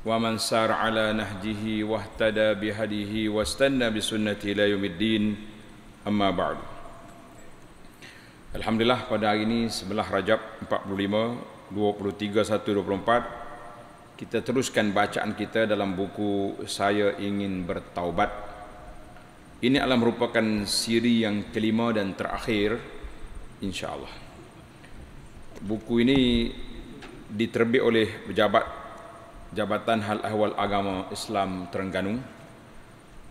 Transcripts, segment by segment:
ومن سار على نهجه واهتدى بهديه واستنى بسنته الى يوم الدين اما بعد Alhamdulillah pada hari ini sebelah Rajab 45 23 124 kita teruskan bacaan kita dalam buku Saya Ingin Bertaubat. Ini adalah merupakan siri yang kelima dan terakhir insya-Allah. Buku ini diterbit oleh pejabat Jabatan Hal Ehwal Agama Islam Terengganu.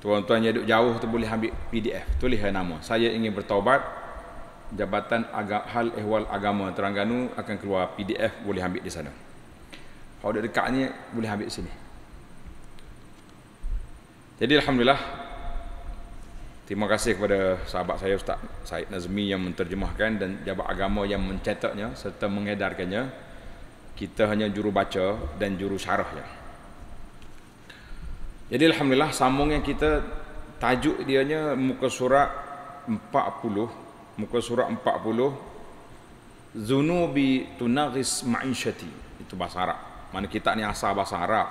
Tuan-tuan yang duduk jauh tu boleh ambil PDF, tulis lah nama. Saya ingin bertaubat. Jabatan agak Hal Ehwal Agama Terengganu akan keluar PDF boleh ambil di sana. Kalau dekat dekat ni boleh ambil sini. Jadi alhamdulillah terima kasih kepada sahabat saya Ustaz Said Nazmi yang menterjemahkan dan Jabat agama yang mencetaknya serta mengedarkannya kita hanya juru baca dan juru syarah ya. Jadi alhamdulillah sambung yang kita tajuk dia dianya muka surat 40 muka surat 40 zunubi tunaris ma'isyati itu bahasa Arab. Mana kita ni asal bahasa Arab.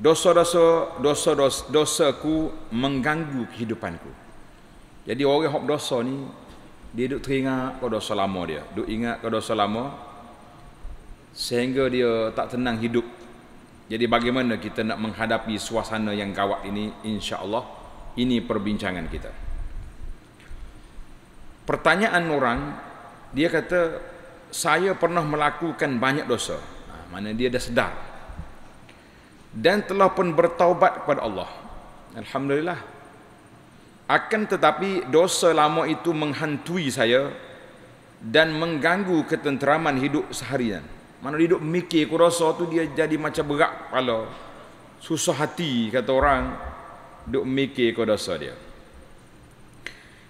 Dosa-dosa dosa dosa dosaku mengganggu kehidupanku. Jadi orang hop dosa ni dia duk teringat kau dosa lama dia, duk ingat kau dosa lama, sehingga dia tak tenang hidup. Jadi bagaimana kita nak menghadapi suasana yang gawat ini insya-Allah ini perbincangan kita. Pertanyaan orang dia kata saya pernah melakukan banyak dosa. Ha, mana dia dah sedar. Dan telah pun bertaubat kepada Allah. Alhamdulillah. Akan tetapi dosa lama itu menghantui saya dan mengganggu ketenteraman hidup seharian. Mana dia duduk mikir aku rasa tu dia jadi macam berat kepala. Susah hati kata orang duduk mikir kau dosa dia.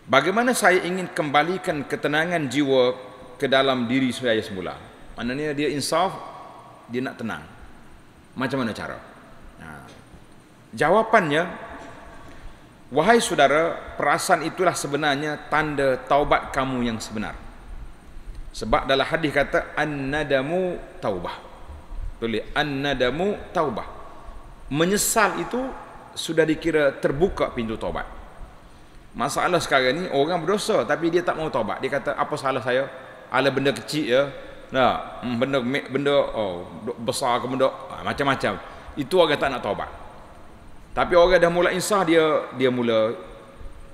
Bagaimana saya ingin kembalikan ketenangan jiwa ke dalam diri saya semula? Maknanya dia insaf, dia nak tenang. Macam mana cara? Nah, ha. jawapannya, wahai saudara, perasaan itulah sebenarnya tanda taubat kamu yang sebenar. Sebab dalam hadis kata an-nadamu taubah. Tulis an-nadamu taubah. Menyesal itu sudah dikira terbuka pintu taubat. Masalah sekarang ni orang berdosa tapi dia tak mau taubat. Dia kata apa salah saya? Ala benda kecil ya. Nah, hmm, benda benda oh besar ke benda ah, macam-macam. Itu orang tak nak taubat. Tapi orang dah mula insah dia dia mula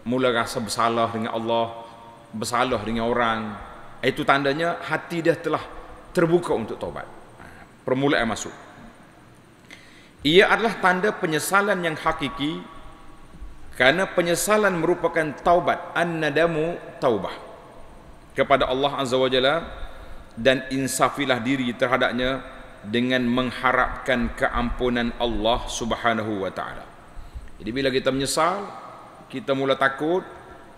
mula rasa bersalah dengan Allah, bersalah dengan orang, itu tandanya hati dia telah terbuka untuk taubat. Ha, permulaan masuk. Ia adalah tanda penyesalan yang hakiki kerana penyesalan merupakan taubat An-Nadamu taubah kepada Allah Azza wa Jalla dan insafilah diri terhadapnya dengan mengharapkan keampunan Allah Subhanahu wa taala. Jadi bila kita menyesal, kita mula takut,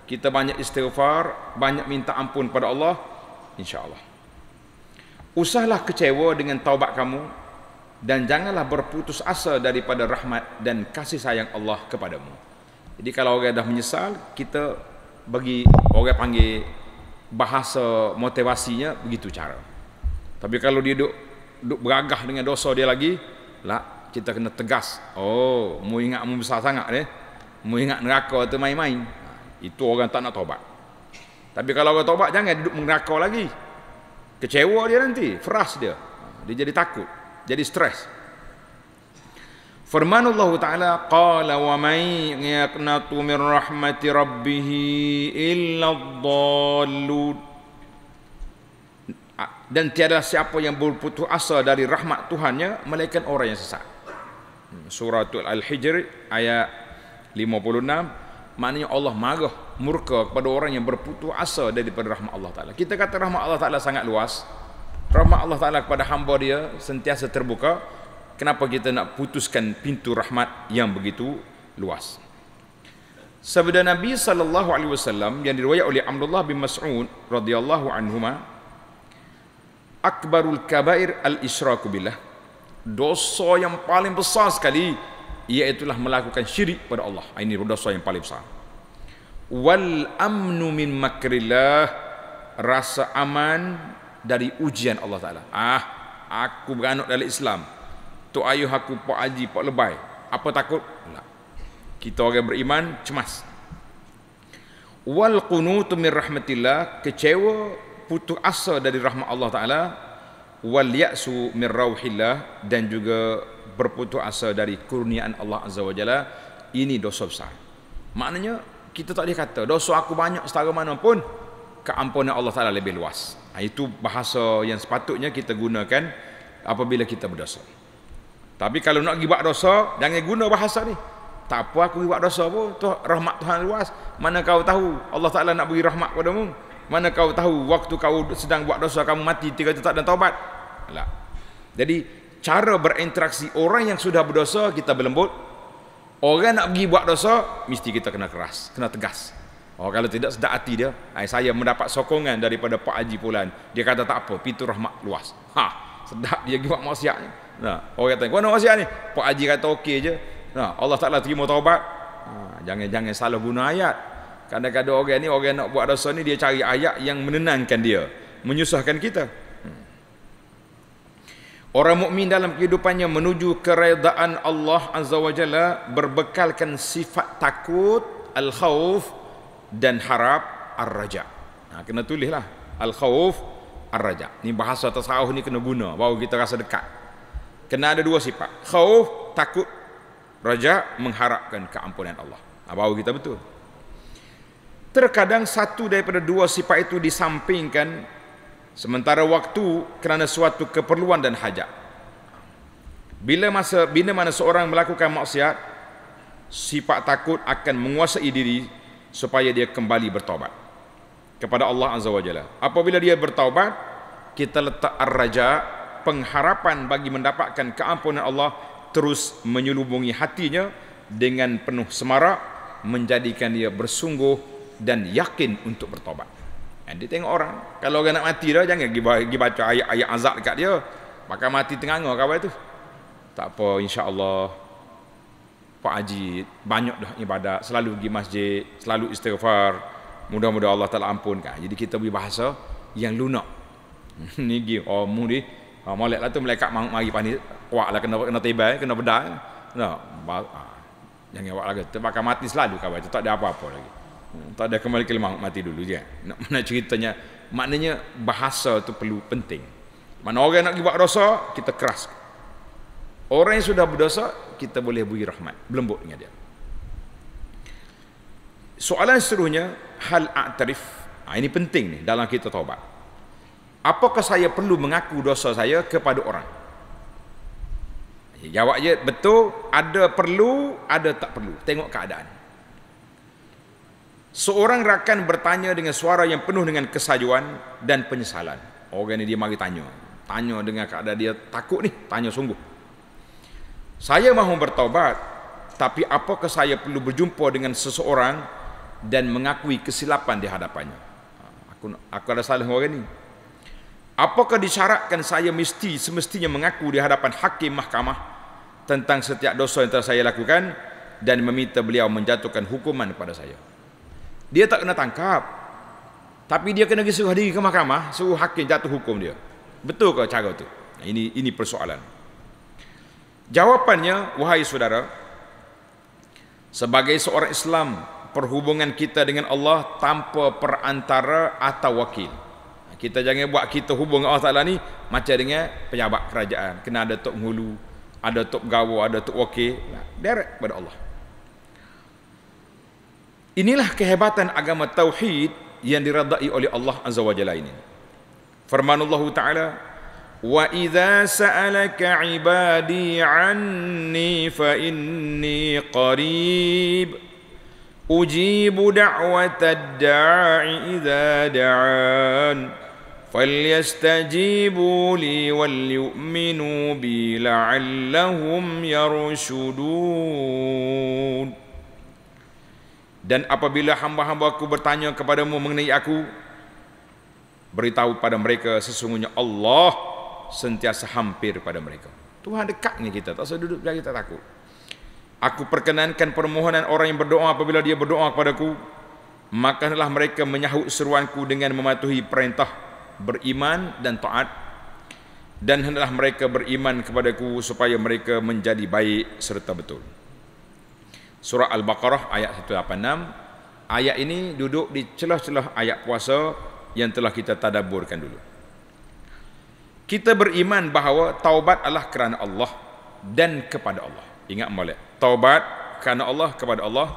kita banyak istighfar, banyak minta ampun pada Allah, insyaAllah. Usahlah kecewa dengan taubat kamu dan janganlah berputus asa daripada rahmat dan kasih sayang Allah kepadamu. Jadi kalau orang dah menyesal, kita bagi orang panggil bahasa motivasinya begitu cara. Tapi kalau dia duk, duk beragah dengan dosa dia lagi, lah kita kena tegas. Oh, mu ingat mu besar sangat ni. Eh? Mu ingat neraka tu main-main. Itu orang tak nak taubat. Tapi kalau orang taubat jangan duduk mengerakau lagi. Kecewa dia nanti, feras dia. Dia jadi takut, jadi stres. Firman Allah Taala qala wa may yaqnatu min rahmati rabbih illa dhallun ah, dan tiada siapa yang berputus asa dari rahmat Tuhannya melainkan orang yang sesat. Hmm, Surah Al-Hijr ayat 56 maknanya Allah marah murka kepada orang yang berputus asa daripada rahmat Allah Ta'ala kita kata rahmat Allah Ta'ala sangat luas rahmat Allah Ta'ala kepada hamba dia sentiasa terbuka kenapa kita nak putuskan pintu rahmat yang begitu luas sabda Nabi sallallahu alaihi wasallam yang diriwayatkan oleh Abdullah bin Mas'ud radhiyallahu anhuma akbarul kabair al-isyraku billah dosa yang paling besar sekali ia itulah melakukan syirik pada Allah. Ha, ini dosa yang paling besar. Wal amnu min makrillah rasa aman dari ujian Allah Taala. Ah, aku beranak dalam Islam. Tu ayuh aku pak aji pak lebay. Apa takut? Tak. Lah. Kita orang beriman cemas. Wal qunutu min rahmatillah kecewa putus asa dari rahmat Allah Taala wal ya'su min rauhillah dan juga berputus asa dari kurniaan Allah Azza wa Jalla ini dosa besar maknanya kita tak boleh kata dosa aku banyak setara mana pun keampunan Allah Ta'ala lebih luas ha, itu bahasa yang sepatutnya kita gunakan apabila kita berdosa tapi kalau nak pergi buat dosa jangan guna bahasa ni tak apa aku pergi buat dosa pun tu rahmat Tuhan luas mana kau tahu Allah Ta'ala nak beri rahmat mu? mana kau tahu waktu kau sedang buat dosa kamu mati tiga juta dan taubat Alah. jadi cara berinteraksi orang yang sudah berdosa kita berlembut orang nak pergi buat dosa mesti kita kena keras kena tegas oh, kalau tidak sedap hati dia Ay, ha, saya mendapat sokongan daripada Pak Haji Pulan dia kata tak apa pintu rahmat luas ha, sedap dia buat maksiat ni nah, ha, orang kata kau maksiat ni Pak Haji kata okey je nah, ha, Allah Ta'ala terima taubat jangan-jangan salah guna ayat kadang-kadang orang ni orang nak buat dosa ni dia cari ayat yang menenangkan dia menyusahkan kita Orang mukmin dalam kehidupannya menuju keredaan Allah Azza wa Jalla berbekalkan sifat takut al-khauf dan harap ar-raja. Nah, ha, kena tulislah al-khauf ar-raja. Ni bahasa tasawuf ni kena guna baru kita rasa dekat. Kena ada dua sifat. Khauf takut raja mengharapkan keampunan Allah. Nah, ha, baru kita betul. Terkadang satu daripada dua sifat itu disampingkan sementara waktu kerana suatu keperluan dan hajat. Bila masa bila mana seorang melakukan maksiat, sifat takut akan menguasai diri supaya dia kembali bertaubat kepada Allah Azza wa Jalla. Apabila dia bertaubat, kita letak ar-raja, pengharapan bagi mendapatkan keampunan Allah terus menyelubungi hatinya dengan penuh semarak menjadikan dia bersungguh dan yakin untuk bertobat. Eh, dia tengok orang kalau orang nak mati dah jangan pergi baca ayat-ayat azab dekat dia Maka mati tengah ngah kawan tu tak apa insyaallah Pak Haji banyak dah ibadat selalu pergi masjid selalu istighfar mudah-mudahan Allah Ta'ala ampunkan jadi kita beri bahasa yang lunak ni gi oh mudi, oh, ha, molek lah tu malaikat mang mari panik kuat lah kena kena tebal kena bedal no ha, jangan buat lagi terbakar mati selalu kawan tu tak ada apa-apa lagi Hmm, tak ada kembali ke lemah mati dulu je. Nak mana ceritanya? Maknanya bahasa tu perlu penting. Mana orang yang nak buat dosa, kita keras. Orang yang sudah berdosa, kita boleh beri rahmat. Berlembut dengan dia. Soalan seterusnya, hal a'tarif. Ha, ini penting ni dalam kita taubat. Apakah saya perlu mengaku dosa saya kepada orang? Jawab je, betul ada perlu, ada tak perlu. Tengok keadaan. Seorang rakan bertanya dengan suara yang penuh dengan kesajuan dan penyesalan. Orang ni dia mari tanya. Tanya dengan keadaan dia takut ni. Tanya sungguh. Saya mahu bertobat. Tapi apakah saya perlu berjumpa dengan seseorang dan mengakui kesilapan di hadapannya? Ha, aku, aku ada salah orang ni. Apakah disyaratkan saya mesti semestinya mengaku di hadapan hakim mahkamah tentang setiap dosa yang telah saya lakukan dan meminta beliau menjatuhkan hukuman kepada saya? dia tak kena tangkap tapi dia kena pergi suruh diri ke mahkamah suruh hakim jatuh hukum dia betul ke cara tu ini ini persoalan jawapannya wahai saudara sebagai seorang Islam perhubungan kita dengan Allah tanpa perantara atau wakil kita jangan buat kita hubung Allah Ta'ala ni macam dengan pejabat kerajaan kena ada Tok Ngulu ada Tok Gawa ada Tok Wakil direct pada Allah Inilah kehebatan agama tauhid yang diradai oleh Allah Azza wa Jalla ini. Firman Allah Taala, "Wa idza sa'alaka 'ibadi 'anni fa inni qarib." أجيب دعوة الداع إذا دعان فليستجيبوا لي وليؤمنوا بي لعلهم يرشدون dan apabila hamba-hambaku bertanya kepadamu mengenai aku, beritahu pada mereka sesungguhnya Allah sentiasa hampir pada mereka. Tuhan dekat dekatnya kita, tak usah duduk biar kita takut. Aku perkenankan permohonan orang yang berdoa apabila dia berdoa kepadaku, maka hendaklah mereka menyahut seruanku dengan mematuhi perintah beriman dan taat dan hendaklah mereka beriman kepada kepadaku supaya mereka menjadi baik serta betul surah al-baqarah ayat 186 ayat ini duduk di celah-celah ayat puasa yang telah kita tadaburkan dulu kita beriman bahawa taubat adalah kerana Allah dan kepada Allah ingat molek taubat kerana Allah kepada Allah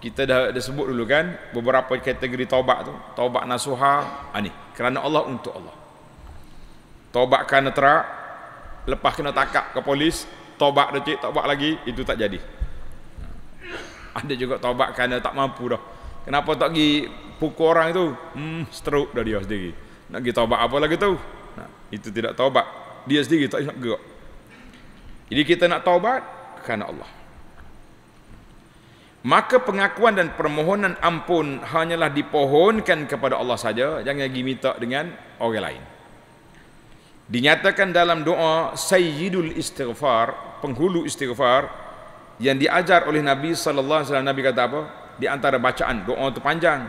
kita dah, dah sebut dulu kan beberapa kategori taubat tu taubat nasuha ani ah, kerana Allah untuk Allah taubat kerana terak lepas kena takap ke polis taubat dah cik taubat lagi itu tak jadi ada juga taubat kerana tak mampu dah kenapa tak pergi pukul orang itu hmm, stroke dah dia sendiri nak pergi taubat apa lagi tu nah, itu tidak taubat dia sendiri tak nak gerak jadi kita nak taubat kerana Allah Maka pengakuan dan permohonan ampun hanyalah dipohonkan kepada Allah saja, jangan lagi minta dengan orang lain. Dinyatakan dalam doa Sayyidul Istighfar, penghulu istighfar, yang diajar oleh Nabi sallallahu alaihi wasallam Nabi kata apa? Di antara bacaan doa terpanjang.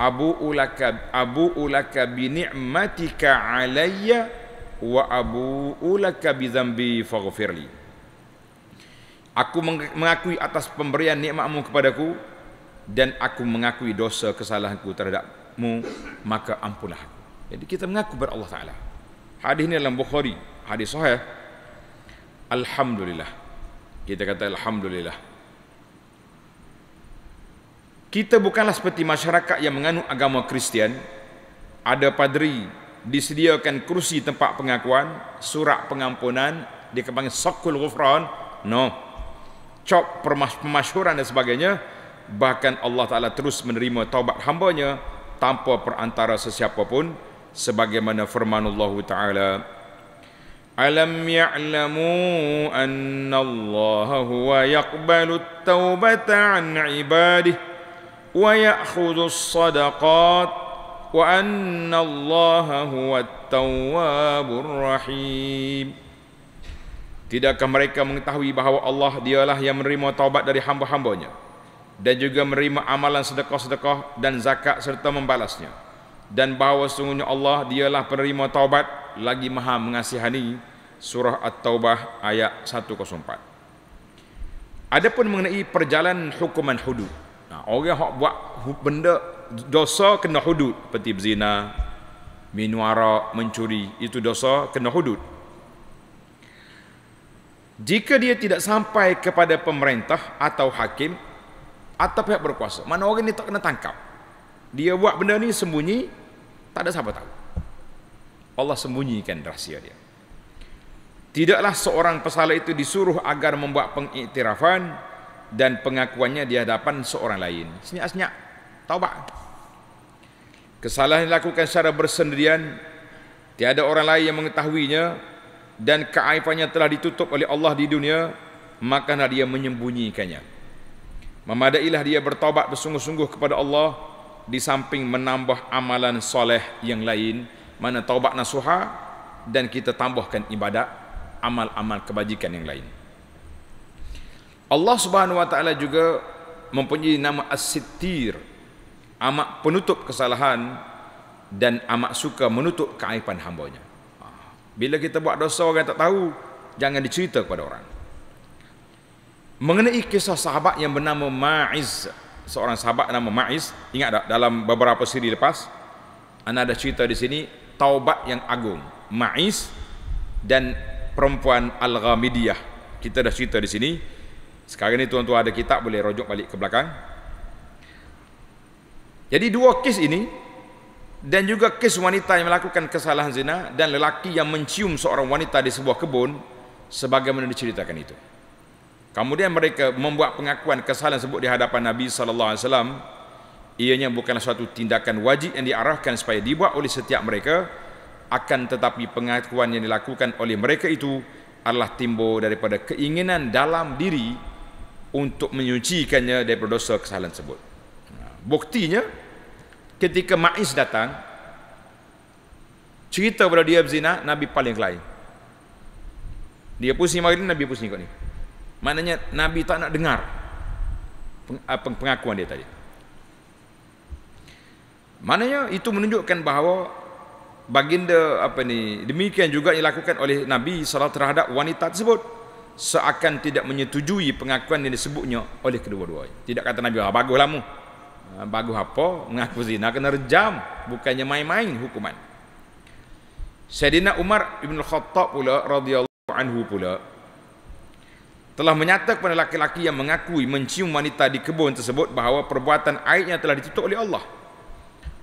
Abu ulaka abu ulaka bi ni'matika alayya wa abu ulaka bi dhanbi faghfirli. Aku mengakui atas pemberian nikmatmu kepadaku dan aku mengakui dosa kesalahanku terhadapmu maka ampunlah aku. Jadi kita mengaku kepada Allah Taala. Hadis ini dalam Bukhari, hadis sahih. Alhamdulillah kita kata Alhamdulillah. Kita bukanlah seperti masyarakat yang menganut agama Kristian. Ada padri disediakan kursi tempat pengakuan, surat pengampunan, dia kepanggil sokul ghufran. No. Cop pemasyuran dan sebagainya. Bahkan Allah Ta'ala terus menerima taubat hambanya tanpa perantara sesiapa pun. Sebagaimana firman Allah Ta'ala. ألم يعلموا أن الله هو يقبل التوبة عن عباده ويأخذ الصدقات وأن الله هو التواب الرحيم Tidakkah mereka mengetahui bahawa Allah dialah yang menerima taubat dari hamba-hambanya dan juga menerima amalan sedekah-sedekah dan zakat serta membalasnya dan bahawa sungguhnya Allah dialah penerima taubat lagi maha mengasihani surah At-Taubah ayat 104. Adapun mengenai perjalanan hukuman hudud. Nah, orang hok buat benda dosa kena hudud seperti berzina, minum arak, mencuri, itu dosa kena hudud. Jika dia tidak sampai kepada pemerintah atau hakim atau pihak berkuasa, mana orang ni tak kena tangkap. Dia buat benda ni sembunyi, tak ada siapa tahu. Allah sembunyikan rahsia dia. Tidaklah seorang pesalah itu disuruh agar membuat pengiktirafan dan pengakuannya di hadapan seorang lain. Senyap-senyap, taubat. Kesalahan dilakukan secara bersendirian, tiada orang lain yang mengetahuinya dan keaibannya telah ditutup oleh Allah di dunia, maka dia menyembunyikannya. Memadailah dia bertaubat bersungguh-sungguh kepada Allah di samping menambah amalan soleh yang lain, mana taubat nasuha dan kita tambahkan ibadat amal-amal kebajikan yang lain. Allah Subhanahu Wa Taala juga mempunyai nama As-Sittir, amat penutup kesalahan dan amat suka menutup keaiban hambanya. Ah, bila kita buat dosa orang tak tahu, jangan dicerita kepada orang. Mengenai kisah sahabat yang bernama Ma'iz, seorang sahabat nama Ma'iz, ingat tak dalam beberapa siri lepas, anda ada cerita di sini, taubat yang agung. Ma'iz dan perempuan Al-Ghamidiyah. Kita dah cerita di sini. Sekarang ni tuan-tuan ada kitab boleh rojok balik ke belakang. Jadi dua kes ini dan juga kes wanita yang melakukan kesalahan zina dan lelaki yang mencium seorang wanita di sebuah kebun sebagaimana diceritakan itu. Kemudian mereka membuat pengakuan kesalahan sebut di hadapan Nabi saw. alaihi wasallam ianya bukanlah suatu tindakan wajib yang diarahkan supaya dibuat oleh setiap mereka akan tetapi pengakuan yang dilakukan oleh mereka itu adalah timbul daripada keinginan dalam diri untuk menyucikannya daripada dosa kesalahan tersebut. Ha, buktinya ketika Ma'is datang cerita kepada dia berzina Nabi paling lain. Dia pusing mari Nabi pusing kau ni. Maknanya Nabi tak nak dengar ah, pengakuan dia tadi. Maknanya itu menunjukkan bahawa baginda apa ni demikian juga dilakukan oleh Nabi SAW terhadap wanita tersebut seakan tidak menyetujui pengakuan yang disebutnya oleh kedua-duanya tidak kata Nabi ah, baguslah mu ah, bagus apa mengaku zina kena rejam bukannya main-main hukuman Sayyidina Umar bin Khattab pula radhiyallahu anhu pula telah menyatakan kepada lelaki-lelaki yang mengakui mencium wanita di kebun tersebut bahawa perbuatan airnya telah ditutup oleh Allah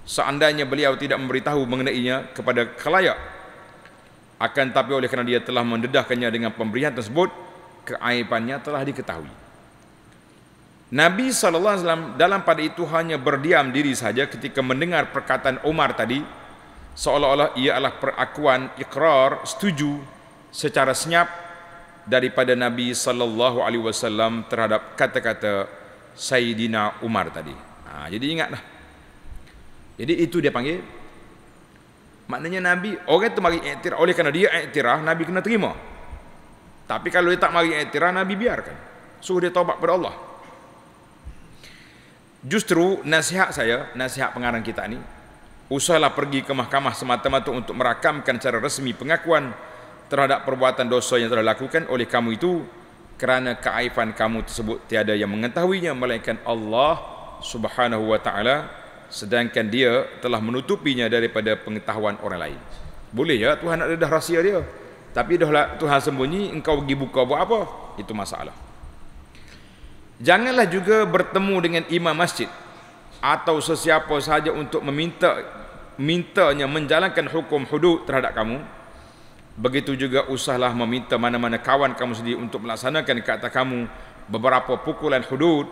seandainya beliau tidak memberitahu mengenainya kepada kelayak akan tapi oleh kerana dia telah mendedahkannya dengan pemberian tersebut keaibannya telah diketahui Nabi SAW dalam pada itu hanya berdiam diri saja ketika mendengar perkataan Umar tadi seolah-olah ia adalah perakuan ikrar setuju secara senyap daripada Nabi saw terhadap kata-kata Sayyidina Umar tadi. Ha, jadi ingatlah. Jadi itu dia panggil maknanya nabi orang tu mari iktiraf oleh kerana dia iktiraf nabi kena terima. Tapi kalau dia tak mari iktiraf nabi biarkan. Suruh dia taubat kepada Allah. Justru nasihat saya, nasihat pengarang kita ni usahlah pergi ke mahkamah semata-mata untuk merakamkan secara resmi pengakuan terhadap perbuatan dosa yang telah lakukan oleh kamu itu kerana keaifan kamu tersebut tiada yang mengetahuinya melainkan Allah Subhanahu wa taala sedangkan dia telah menutupinya daripada pengetahuan orang lain. Boleh ya Tuhan nak dedah rahsia dia. Tapi dahlah Tuhan sembunyi engkau pergi buka buat apa? Itu masalah. Janganlah juga bertemu dengan imam masjid atau sesiapa sahaja untuk meminta mintanya menjalankan hukum hudud terhadap kamu. Begitu juga usahlah meminta mana-mana kawan kamu sendiri untuk melaksanakan kata kamu beberapa pukulan hudud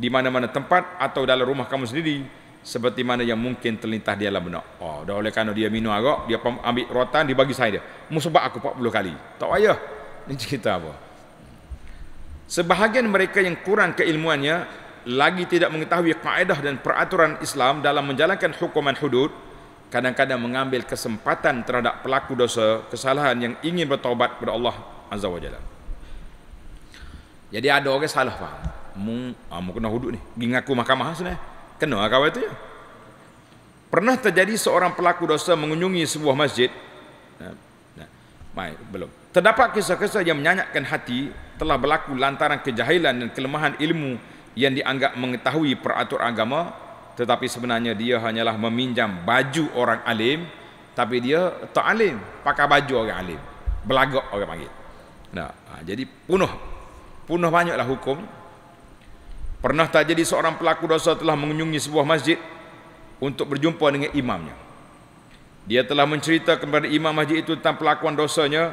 di mana-mana tempat atau dalam rumah kamu sendiri seperti mana yang mungkin terlintas di dalam benak. Oh, dah oleh kerana dia minum arak, dia ambil rotan, dia bagi saya dia. Musabak aku 40 kali. Tak payah. Ini cerita apa? Sebahagian mereka yang kurang keilmuannya, lagi tidak mengetahui kaedah dan peraturan Islam dalam menjalankan hukuman hudud, kadang-kadang mengambil kesempatan terhadap pelaku dosa, kesalahan yang ingin bertobat kepada Allah Azza wa Jalla. Jadi ada orang salah faham. Mu, ah, mu kena hudud ni. aku mahkamah sana kena lah kau tu ya. Pernah terjadi seorang pelaku dosa mengunjungi sebuah masjid. Nah, ha, ha. mai, belum. Terdapat kisah-kisah yang menyanyakkan hati telah berlaku lantaran kejahilan dan kelemahan ilmu yang dianggap mengetahui peraturan agama tetapi sebenarnya dia hanyalah meminjam baju orang alim tapi dia tak alim pakai baju orang alim belagak orang panggil nah ha, jadi punah punah banyaklah hukum Pernah tak jadi seorang pelaku dosa telah mengunjungi sebuah masjid untuk berjumpa dengan imamnya. Dia telah mencerita kepada imam masjid itu tentang pelakuan dosanya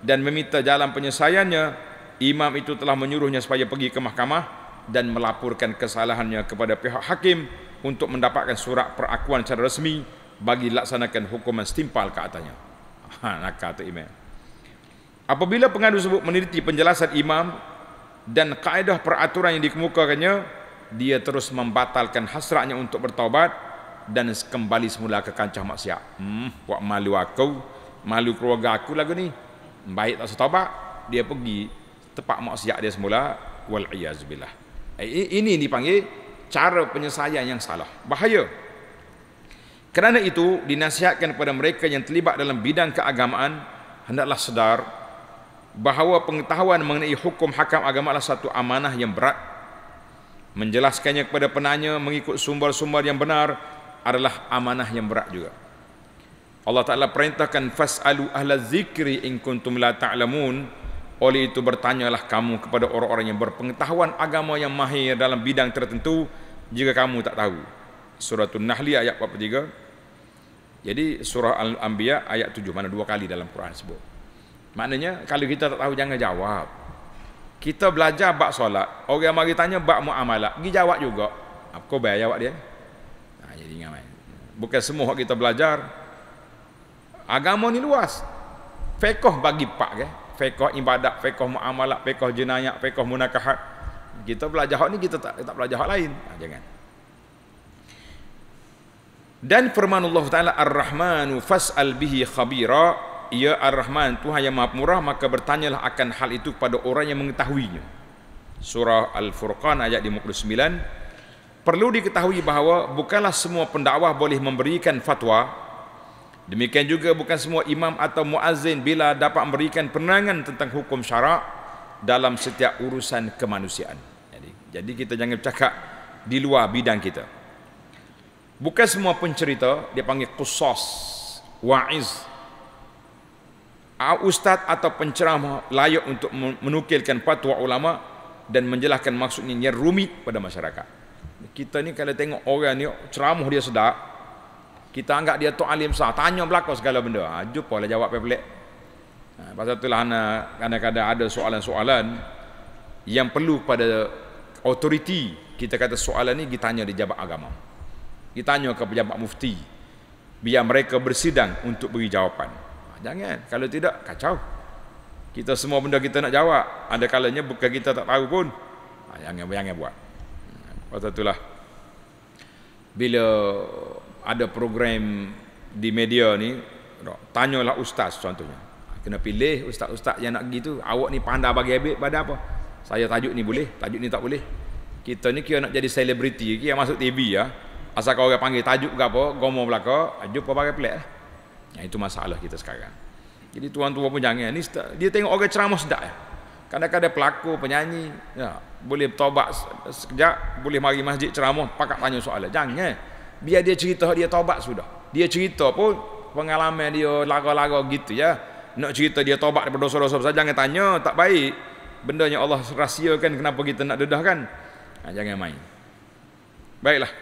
dan meminta jalan penyesaiannya. Imam itu telah menyuruhnya supaya pergi ke mahkamah dan melaporkan kesalahannya kepada pihak hakim untuk mendapatkan surat perakuan secara resmi bagi laksanakan hukuman setimpal ke atasnya. Ha, nakal tu imam. Apabila pengadu sebut meneliti penjelasan imam dan kaedah peraturan yang dikemukakannya dia terus membatalkan hasratnya untuk bertaubat dan kembali semula ke kancah maksiat. Hmm, buat malu aku, malu keluarga aku lagu ni. Baik tak setaubat, dia pergi tempat maksiat dia semula. Wal iazbillah. Eh, ini dipanggil cara penyesaian yang salah. Bahaya. Kerana itu dinasihatkan kepada mereka yang terlibat dalam bidang keagamaan hendaklah sedar bahawa pengetahuan mengenai hukum hakam agama adalah satu amanah yang berat. Menjelaskannya kepada penanya mengikut sumber-sumber yang benar adalah amanah yang berat juga. Allah Taala perintahkan fasalu ahla zikri in kuntum la ta'lamun. Oleh itu bertanyalah kamu kepada orang-orang yang berpengetahuan agama yang mahir dalam bidang tertentu jika kamu tak tahu. Surah An-Nahl ayat 43. Jadi surah Al-Anbiya ayat 7 mana dua kali dalam Quran sebut. Maknanya kalau kita tak tahu jangan jawab. Kita belajar bab solat, orang mari tanya bab muamalat, pergi jawab juga. Apa bayar jawab dia? Ha, jadi ingat main. Bukan semua hak kita belajar. Agama ni luas. Fekoh bagi pak ke? Eh. Fekoh ibadat, fekoh muamalat, fekoh jenayat, fekoh munakahat. Kita belajar hak ni kita tak kita tak belajar hak lain. Ha, jangan. Dan firman Allah Taala Ar-Rahmanu fas'al bihi khabira ia ya Ar-Rahman Tuhan yang Maha Pemurah maka bertanyalah akan hal itu kepada orang yang mengetahuinya. Surah Al-Furqan ayat 59. Perlu diketahui bahawa bukanlah semua pendakwah boleh memberikan fatwa. Demikian juga bukan semua imam atau muazzin bila dapat memberikan penerangan tentang hukum syarak dalam setiap urusan kemanusiaan. Jadi, jadi kita jangan bercakap di luar bidang kita. Bukan semua pencerita dia panggil qusas, wa'iz ustaz atau penceramah layak untuk menukilkan fatwa ulama dan menjelaskan maksudnya yang rumit pada masyarakat. Kita ni kalau tengok orang ni ceramah dia sedap, kita anggap dia tu alim sah, tanya belakang segala benda. Ha, jumpa lah jawab pelik. Ha, pasal itulah kadang-kadang ada soalan-soalan yang perlu pada otoriti kita kata soalan ni tanya di jabat agama. kita tanya ke pejabat mufti biar mereka bersidang untuk beri jawapan. Jangan. Kalau tidak, kacau. Kita semua benda kita nak jawab. Ada kalanya bukan kita tak tahu pun. Ha, jangan, jangan buat. Lepas hmm, itulah. Bila ada program di media ni, tanyalah ustaz contohnya. Ah, kena pilih ustaz-ustaz yang nak gitu. Awak ni pandai bagi habis pada apa? Saya tajuk ni boleh, tajuk ni tak boleh. Kita ni kira nak jadi selebriti, kira masuk TV ya. Asal kau orang panggil tajuk ke apa, gomor belakang, ah, jumpa Pakai pelik lah. Ya. Yang itu masalah kita sekarang. Jadi tuan-tuan pun jangan. ni. dia tengok orang ceramah sedap. Eh. Kadang-kadang pelaku penyanyi. Ya, boleh taubat sekejap. Boleh mari masjid ceramah. Pakak tanya soalan. Jangan. Biar dia cerita dia taubat sudah. Dia cerita pun pengalaman dia lara-lara gitu ya. Nak cerita dia taubat daripada dosa-dosa besar. Jangan tanya. Tak baik. Bendanya Allah rahsiakan kenapa kita nak dedahkan. Ha, jangan main. Baiklah.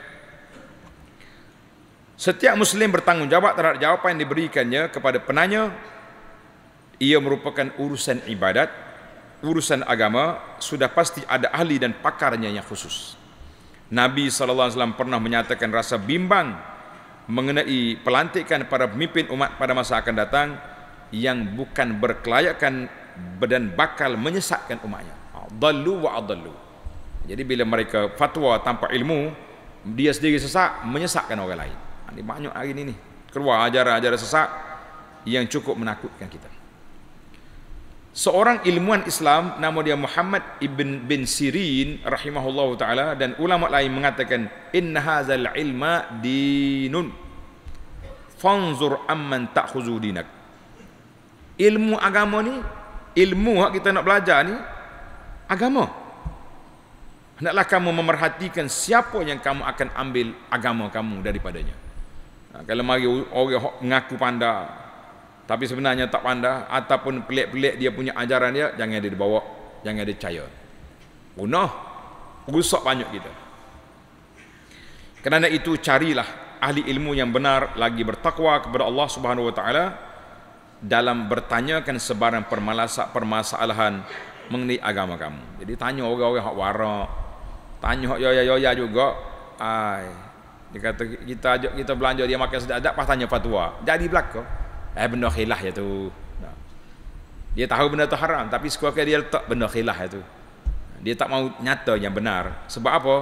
Setiap muslim bertanggungjawab terhadap jawapan yang diberikannya kepada penanya. Ia merupakan urusan ibadat, urusan agama, sudah pasti ada ahli dan pakarnya yang khusus. Nabi SAW pernah menyatakan rasa bimbang mengenai pelantikan para pemimpin umat pada masa akan datang yang bukan berkelayakan dan bakal menyesatkan umatnya. Ah, Dallu wa adallu. Jadi bila mereka fatwa tanpa ilmu, dia sendiri sesak, menyesatkan orang lain. Ini banyak hari ini nih. Keluar ajaran-ajaran sesat yang cukup menakutkan kita. Seorang ilmuwan Islam nama dia Muhammad ibn bin Sirin rahimahullahu taala dan ulama lain mengatakan inna hazal ilma dinun fanzur amman ta'khuzu dinak. Ilmu agama ni ilmu hak kita nak belajar ni agama. Hendaklah kamu memerhatikan siapa yang kamu akan ambil agama kamu daripadanya. Ha, kalau mari orang mengaku pandai tapi sebenarnya tak pandai ataupun pelik-pelik dia punya ajaran dia jangan dia dibawa jangan dia percaya punah rusak banyak kita kerana itu carilah ahli ilmu yang benar lagi bertakwa kepada Allah Subhanahu wa taala dalam bertanyakan sebarang permalasan permasalahan mengenai agama kamu. Jadi tanya orang-orang hak warak, tanya hak yoya-yoya juga. Ai, dia kata kita ajak kita belanja dia makan sedap-sedap pas tanya fatwa jadi belaka eh benda khilah ya tu dia tahu benda tu haram tapi sekuatnya dia letak benda khilah ya tu dia tak mau nyata yang benar sebab apa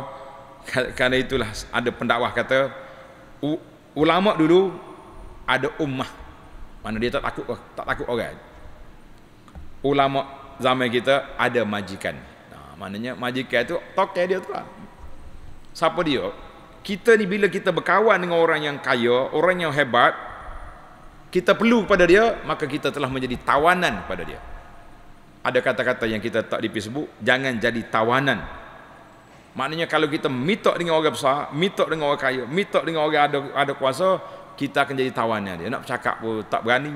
Karena itulah ada pendakwah kata ulama dulu ada ummah mana dia tak takut tak takut orang ulama zaman kita ada majikan nah, maknanya majikan tu tokek dia tu lah siapa dia kita ni bila kita berkawan dengan orang yang kaya, orang yang hebat, kita perlu kepada dia, maka kita telah menjadi tawanan pada dia. Ada kata-kata yang kita tak di Facebook, jangan jadi tawanan. Maknanya kalau kita mitok dengan orang besar, mitok dengan orang kaya, mitok dengan orang ada ada kuasa, kita akan jadi tawanan dia. Nak bercakap pun tak berani,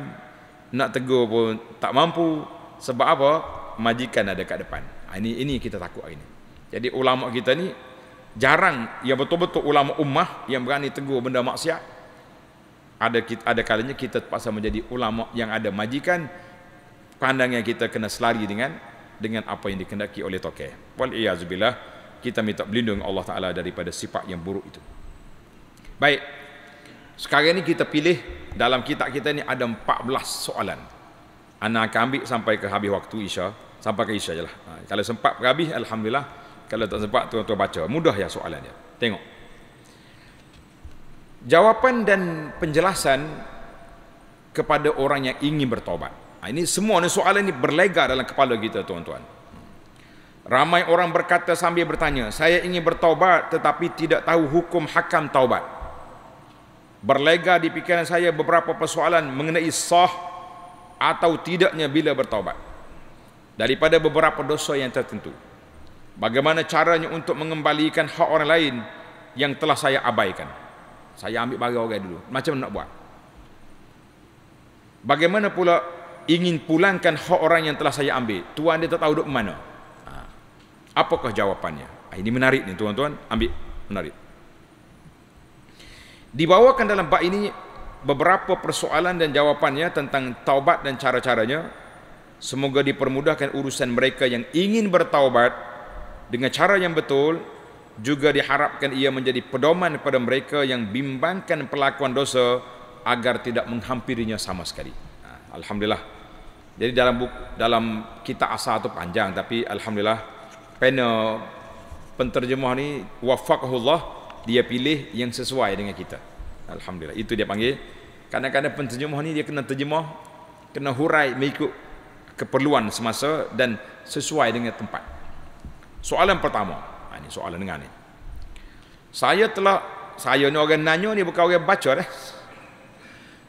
nak tegur pun tak mampu. Sebab apa? Majikan ada kat depan. Ha, ini ini kita takut hari ini. Jadi ulama kita ni jarang yang betul-betul ulama ummah yang berani tegur benda maksiat ada kita, ada kalanya kita terpaksa menjadi ulama yang ada majikan pandangan kita kena selari dengan dengan apa yang dikendaki oleh tokeh wal iazubillah kita minta berlindung Allah taala daripada sifat yang buruk itu baik sekarang ni kita pilih dalam kitab kita ni ada 14 soalan anda akan ambil sampai ke habis waktu isya sampai ke isya jelah. lah ha, kalau sempat habis alhamdulillah kalau tak sempat tuan-tuan baca, mudah ya soalan dia. Tengok. Jawapan dan penjelasan kepada orang yang ingin bertobat. Ha, ini semua ni soalan ni berlegar dalam kepala kita tuan-tuan. Ramai orang berkata sambil bertanya, saya ingin bertobat tetapi tidak tahu hukum hakam taubat. Berlegar di pikiran saya beberapa persoalan mengenai sah atau tidaknya bila bertobat daripada beberapa dosa yang tertentu. Bagaimana caranya untuk mengembalikan hak orang lain yang telah saya abaikan? Saya ambil bagi orang dulu. Macam mana nak buat? Bagaimana pula ingin pulangkan hak orang yang telah saya ambil? Tuan dia tak tahu duduk mana. Ha. Apakah jawapannya? Ah, ini menarik ni tuan-tuan. Ambil menarik. Dibawakan dalam bab ini beberapa persoalan dan jawapannya tentang taubat dan cara-caranya. Semoga dipermudahkan urusan mereka yang ingin bertaubat dengan cara yang betul juga diharapkan ia menjadi pedoman kepada mereka yang bimbangkan pelakuan dosa agar tidak menghampirinya sama sekali. Ha, alhamdulillah. Jadi dalam buku, dalam kitab asal itu panjang tapi alhamdulillah pena penterjemah ni wafaqahullah dia pilih yang sesuai dengan kita. Alhamdulillah itu dia panggil. Kadang-kadang penterjemah ni dia kena terjemah kena hurai mengikut keperluan semasa dan sesuai dengan tempat. Soalan pertama, ha, ini soalan dengar ni. Saya telah saya ni orang nanya ni bukan orang baca dah. Eh.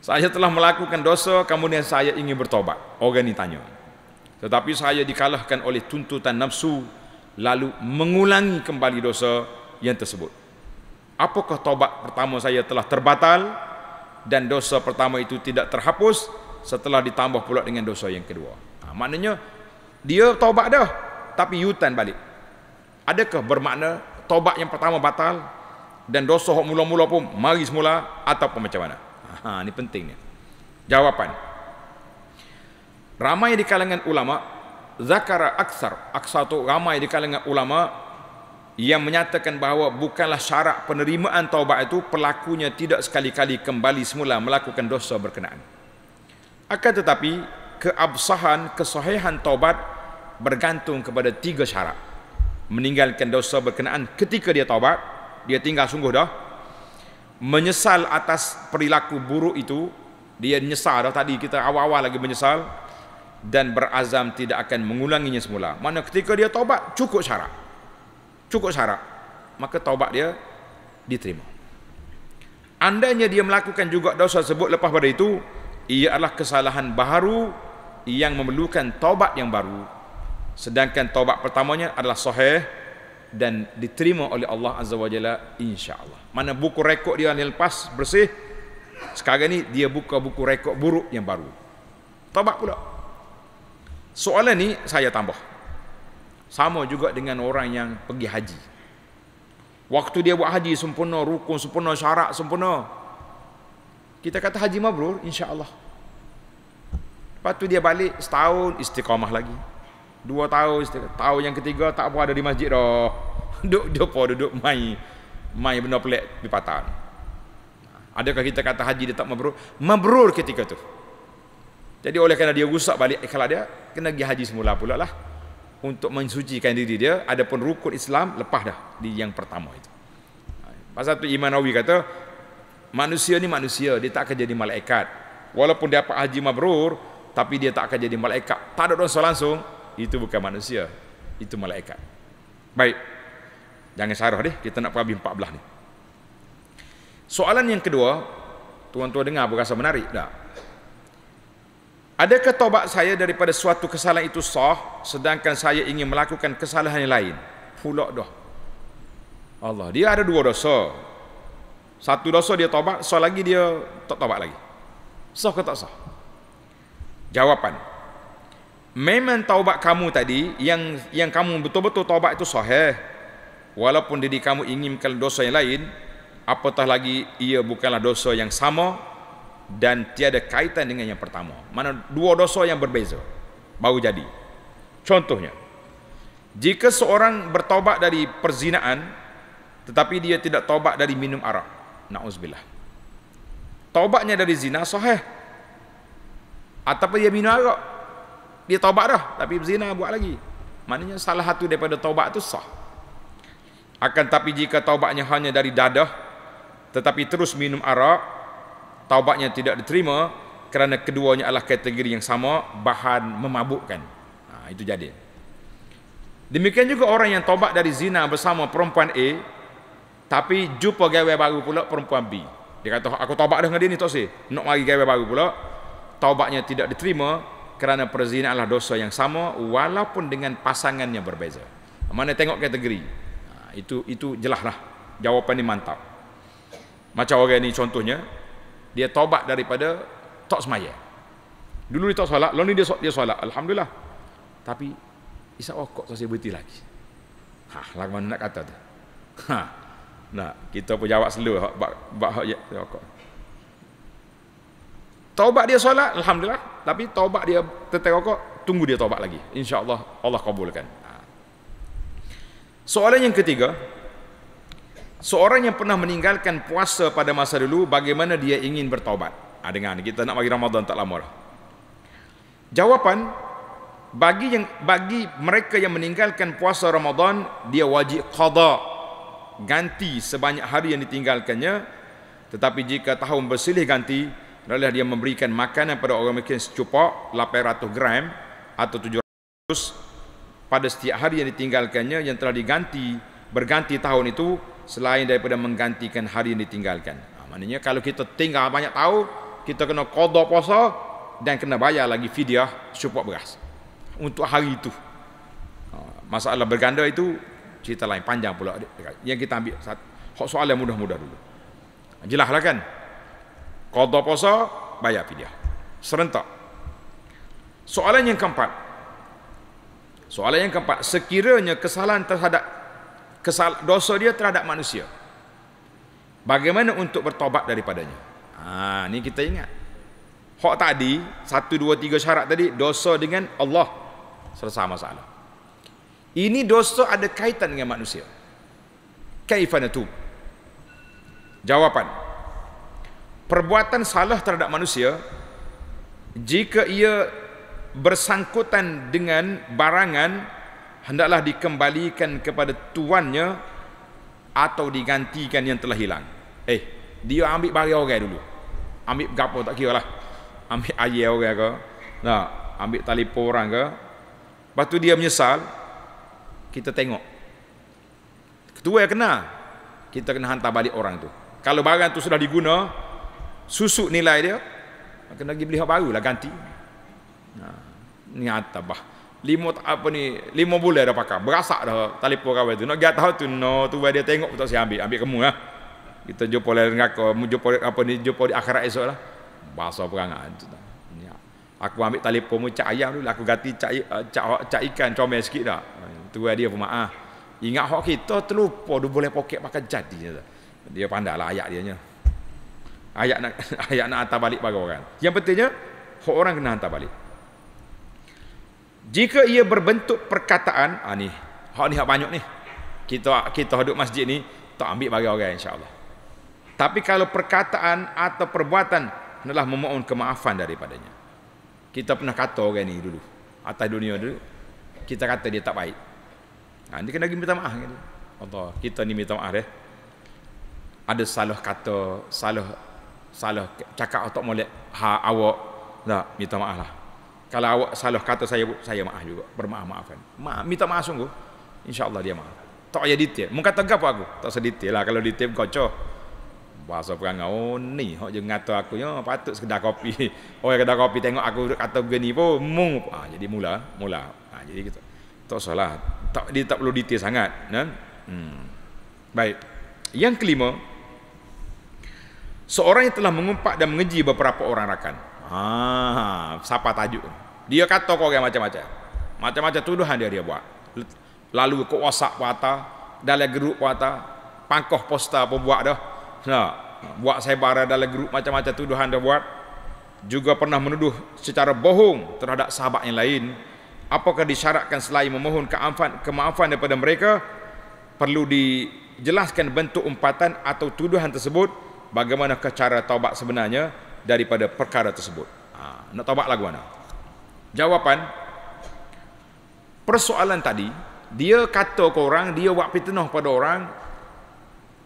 Saya telah melakukan dosa kemudian saya ingin bertobat. Orang ni tanya. Tetapi saya dikalahkan oleh tuntutan nafsu lalu mengulangi kembali dosa yang tersebut. Apakah tobat pertama saya telah terbatal dan dosa pertama itu tidak terhapus setelah ditambah pula dengan dosa yang kedua? Ha, maknanya dia tobat dah tapi yutan balik. Adakah bermakna taubat yang pertama batal dan dosa hok mula-mula pun mari semula atau macam mana? Ha ni penting ni. Jawapan. Ramai di kalangan ulama zakara aksar aksar tu ramai di kalangan ulama yang menyatakan bahawa bukanlah syarat penerimaan taubat itu pelakunya tidak sekali-kali kembali semula melakukan dosa berkenaan. Akan tetapi keabsahan kesahihan taubat bergantung kepada tiga syarat meninggalkan dosa berkenaan ketika dia taubat, dia tinggal sungguh dah. Menyesal atas perilaku buruk itu, dia menyesal dah tadi kita awal-awal lagi menyesal dan berazam tidak akan mengulanginya semula. Mana ketika dia taubat cukup syarat. Cukup syarat. Maka taubat dia diterima. Andainya dia melakukan juga dosa sebut lepas pada itu, ia adalah kesalahan baru yang memerlukan taubat yang baru sedangkan taubat pertamanya adalah sahih dan diterima oleh Allah Azza wa Jalla insya-Allah. Mana buku rekod dia yang lepas bersih sekarang ni dia buka buku rekod buruk yang baru. Taubat pula. Soalan ni saya tambah. Sama juga dengan orang yang pergi haji. Waktu dia buat haji sempurna, rukun sempurna, syarat sempurna. Kita kata haji mabrur insya-Allah. Lepas tu dia balik setahun istiqamah lagi. Dua tahun setiap. Tahun yang ketiga tak apa ada di masjid dah. Duduk dia apa duduk main. Main benda pelik di patan. Adakah kita kata haji dia tak mabrur? Mabrur ketika tu. Jadi oleh kerana dia rusak balik ikhlas dia, kena pergi haji semula pula lah. Untuk mensucikan diri dia, ada pun rukun Islam lepas dah di yang pertama itu. Pasal tu Imam Nawawi kata, manusia ni manusia, dia tak akan jadi malaikat. Walaupun dia dapat haji mabrur, tapi dia tak akan jadi malaikat. Tak ada dosa langsung, itu bukan manusia itu malaikat baik jangan sarah deh kita nak pergi 14 ni soalan yang kedua tuan-tuan dengar berasa menarik tak adakah taubat saya daripada suatu kesalahan itu sah sedangkan saya ingin melakukan kesalahan yang lain pula dah Allah dia ada dua dosa satu dosa dia taubat sah lagi dia tak taubat lagi sah ke tak sah jawapan memang taubat kamu tadi yang yang kamu betul-betul taubat itu sahih walaupun diri kamu inginkan dosa yang lain apatah lagi ia bukanlah dosa yang sama dan tiada kaitan dengan yang pertama mana dua dosa yang berbeza baru jadi contohnya jika seorang bertaubat dari perzinaan tetapi dia tidak taubat dari minum arak na'uzbillah taubatnya dari zina sahih ataupun dia minum arak dia taubat dah tapi berzina buat lagi maknanya salah satu daripada taubat tu sah akan tapi jika taubatnya hanya dari dadah tetapi terus minum arak taubatnya tidak diterima kerana keduanya adalah kategori yang sama bahan memabukkan ha, itu jadi demikian juga orang yang taubat dari zina bersama perempuan A tapi jumpa gawai baru pula perempuan B dia kata aku taubat dah dengan dia ni tak sih nak mari gawai baru pula taubatnya tidak diterima kerana perzinaan adalah dosa yang sama walaupun dengan pasangannya berbeza. Mana tengok kategori? Ha, itu itu jelaslah. Jawapan ni mantap. Macam orang ini contohnya dia taubat daripada tak semayang. Dulu dia tak solat, lalu ni dia dia solat. Alhamdulillah. Tapi isap rokok saya berhenti lagi. Ha, lah mana nak kata tu. Ha. Nah, kita pun jawab selalu bab bab ya, rokok taubat dia solat alhamdulillah tapi taubat dia tertengok tunggu dia taubat lagi Insya Allah Allah kabulkan ha. soalan yang ketiga seorang yang pernah meninggalkan puasa pada masa dulu bagaimana dia ingin bertaubat ha, dengan kita nak bagi Ramadan tak lama dah jawapan bagi yang bagi mereka yang meninggalkan puasa Ramadan dia wajib qada ganti sebanyak hari yang ditinggalkannya tetapi jika tahun bersilih ganti adalah dia memberikan makanan pada orang miskin secupak 800 gram atau 700 pada setiap hari yang ditinggalkannya yang telah diganti berganti tahun itu selain daripada menggantikan hari yang ditinggalkan. Ha, maknanya kalau kita tinggal banyak tahun kita kena kodok puasa dan kena bayar lagi fidyah secupak beras untuk hari itu. Ha, masalah berganda itu cerita lain panjang pula yang kita ambil satu soalan mudah-mudah dulu. Jelaslah kan? Qadha puasa, bayar fidyah. Serentak. Soalan yang keempat. Soalan yang keempat, sekiranya kesalahan terhadap kesal, dosa dia terhadap manusia. Bagaimana untuk bertobat daripadanya? Ha, ini kita ingat. Hak tadi, satu, dua, tiga syarat tadi, dosa dengan Allah. Selesai masalah. Ini dosa ada kaitan dengan manusia. Kaifan itu? Jawapan perbuatan salah terhadap manusia jika ia bersangkutan dengan barangan hendaklah dikembalikan kepada tuannya atau digantikan yang telah hilang eh dia ambil barang orang dulu ambil gapo tak kira lah ambil ayah orang ke nah, ambil telefon orang ke lepas tu dia menyesal kita tengok ketua yang kena kita kena hantar balik orang tu kalau barang tu sudah diguna susuk nilai dia kena pergi beli hak lah ganti nah ha, ni atabah lima apa ni lima bulan dah pakai berasak dah telefon kawan tu nak gat tahu tu no tu dia tengok pun tak saya ambil ambil kamu lah ha. kita jumpa lain dengan kau jumpa apa ni jumpa di akhirat esok lah bahasa perangan tu ha. aku ambil telefon mu cak ayam dulu lah. aku ganti cak eh, cak, cak ikan comel sikit dah tu lah dia pun maaf ingat hak kita terlupa dia boleh poket pakai jadi dia pandai lah ayat dia nya ayat nak ayat nak hantar balik bagi orang. Yang pentingnya orang kena hantar balik. Jika ia berbentuk perkataan, ah ni, hak ni hak banyak ni. Kita kita duduk masjid ni tak ambil bagi orang insya-Allah. Tapi kalau perkataan atau perbuatan adalah memohon kemaafan daripadanya. Kita pernah kata orang ni dulu atas dunia dulu kita kata dia tak baik. Ha nah, kena pergi minta maaf gitu. Allah, kita ni minta maaf ya. Ada salah kata, salah salah cakap atau tak molek ha awak tak minta maaf lah kalau awak salah kata saya saya maaf juga bermaaf maafkan maaf minta maaf sungguh insyaallah dia maaf tak ada detail muka tegap apa aku tak sedetail lah kalau detail kocoh bahasa perangai oh ni hok je ngata aku ya patut sekedar kopi orang kedai kopi tengok aku kata begini pun mu ha, jadi mula mula ha, jadi kita tak salah tak dia tak perlu detail sangat ya? hmm. baik yang kelima seorang yang telah mengumpat dan mengeji beberapa orang rakan. Ha, siapa tajuk? Dia kata kau yang macam-macam. Macam-macam tuduhan dia dia buat. Lalu ke WhatsApp kuata, dalam grup kuata, pangkoh poster pun buat dah. Ha, buat sebar dalam grup macam-macam tuduhan dia buat. Juga pernah menuduh secara bohong terhadap sahabat yang lain. Apakah disyaratkan selain memohon keamfan, kemaafan daripada mereka perlu dijelaskan bentuk umpatan atau tuduhan tersebut bagaimanakah cara taubat sebenarnya daripada perkara tersebut. Ha, nak taubat lagu mana? Jawapan, persoalan tadi, dia kata ke orang, dia buat fitnah pada orang,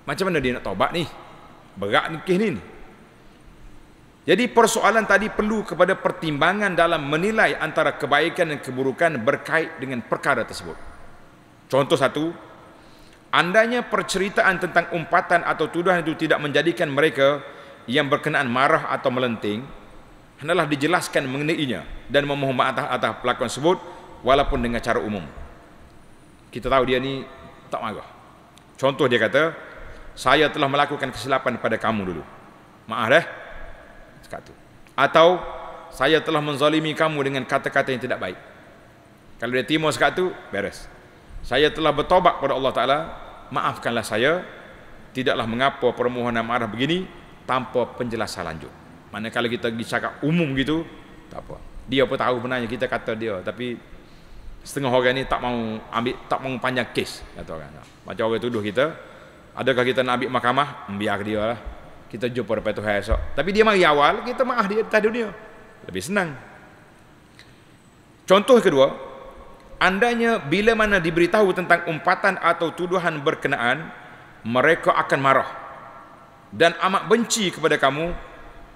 macam mana dia nak taubat ni? Berat nikah ni. Jadi persoalan tadi perlu kepada pertimbangan dalam menilai antara kebaikan dan keburukan berkait dengan perkara tersebut. Contoh satu, Andainya perceritaan tentang umpatan atau tuduhan itu tidak menjadikan mereka yang berkenaan marah atau melenting, hendalah dijelaskan mengenainya dan memohon maaf atas pelakon tersebut walaupun dengan cara umum. Kita tahu dia ni tak marah. Contoh dia kata, saya telah melakukan kesilapan pada kamu dulu. Maaf dah. Eh? Cakap Atau saya telah menzalimi kamu dengan kata-kata yang tidak baik. Kalau dia timur sekat beres saya telah bertobat kepada Allah Ta'ala maafkanlah saya tidaklah mengapa permohonan marah begini tanpa penjelasan lanjut Mana kalau kita cakap umum gitu tak apa dia pun tahu benarnya kita kata dia tapi setengah orang ini tak mau ambil tak mau panjang kes kata orang macam orang tuduh kita adakah kita nak ambil mahkamah biar dia lah kita jumpa daripada Tuhan esok tapi dia mari awal kita maaf dia di dunia lebih senang contoh kedua Andanya bila mana diberitahu tentang umpatan atau tuduhan berkenaan, mereka akan marah dan amat benci kepada kamu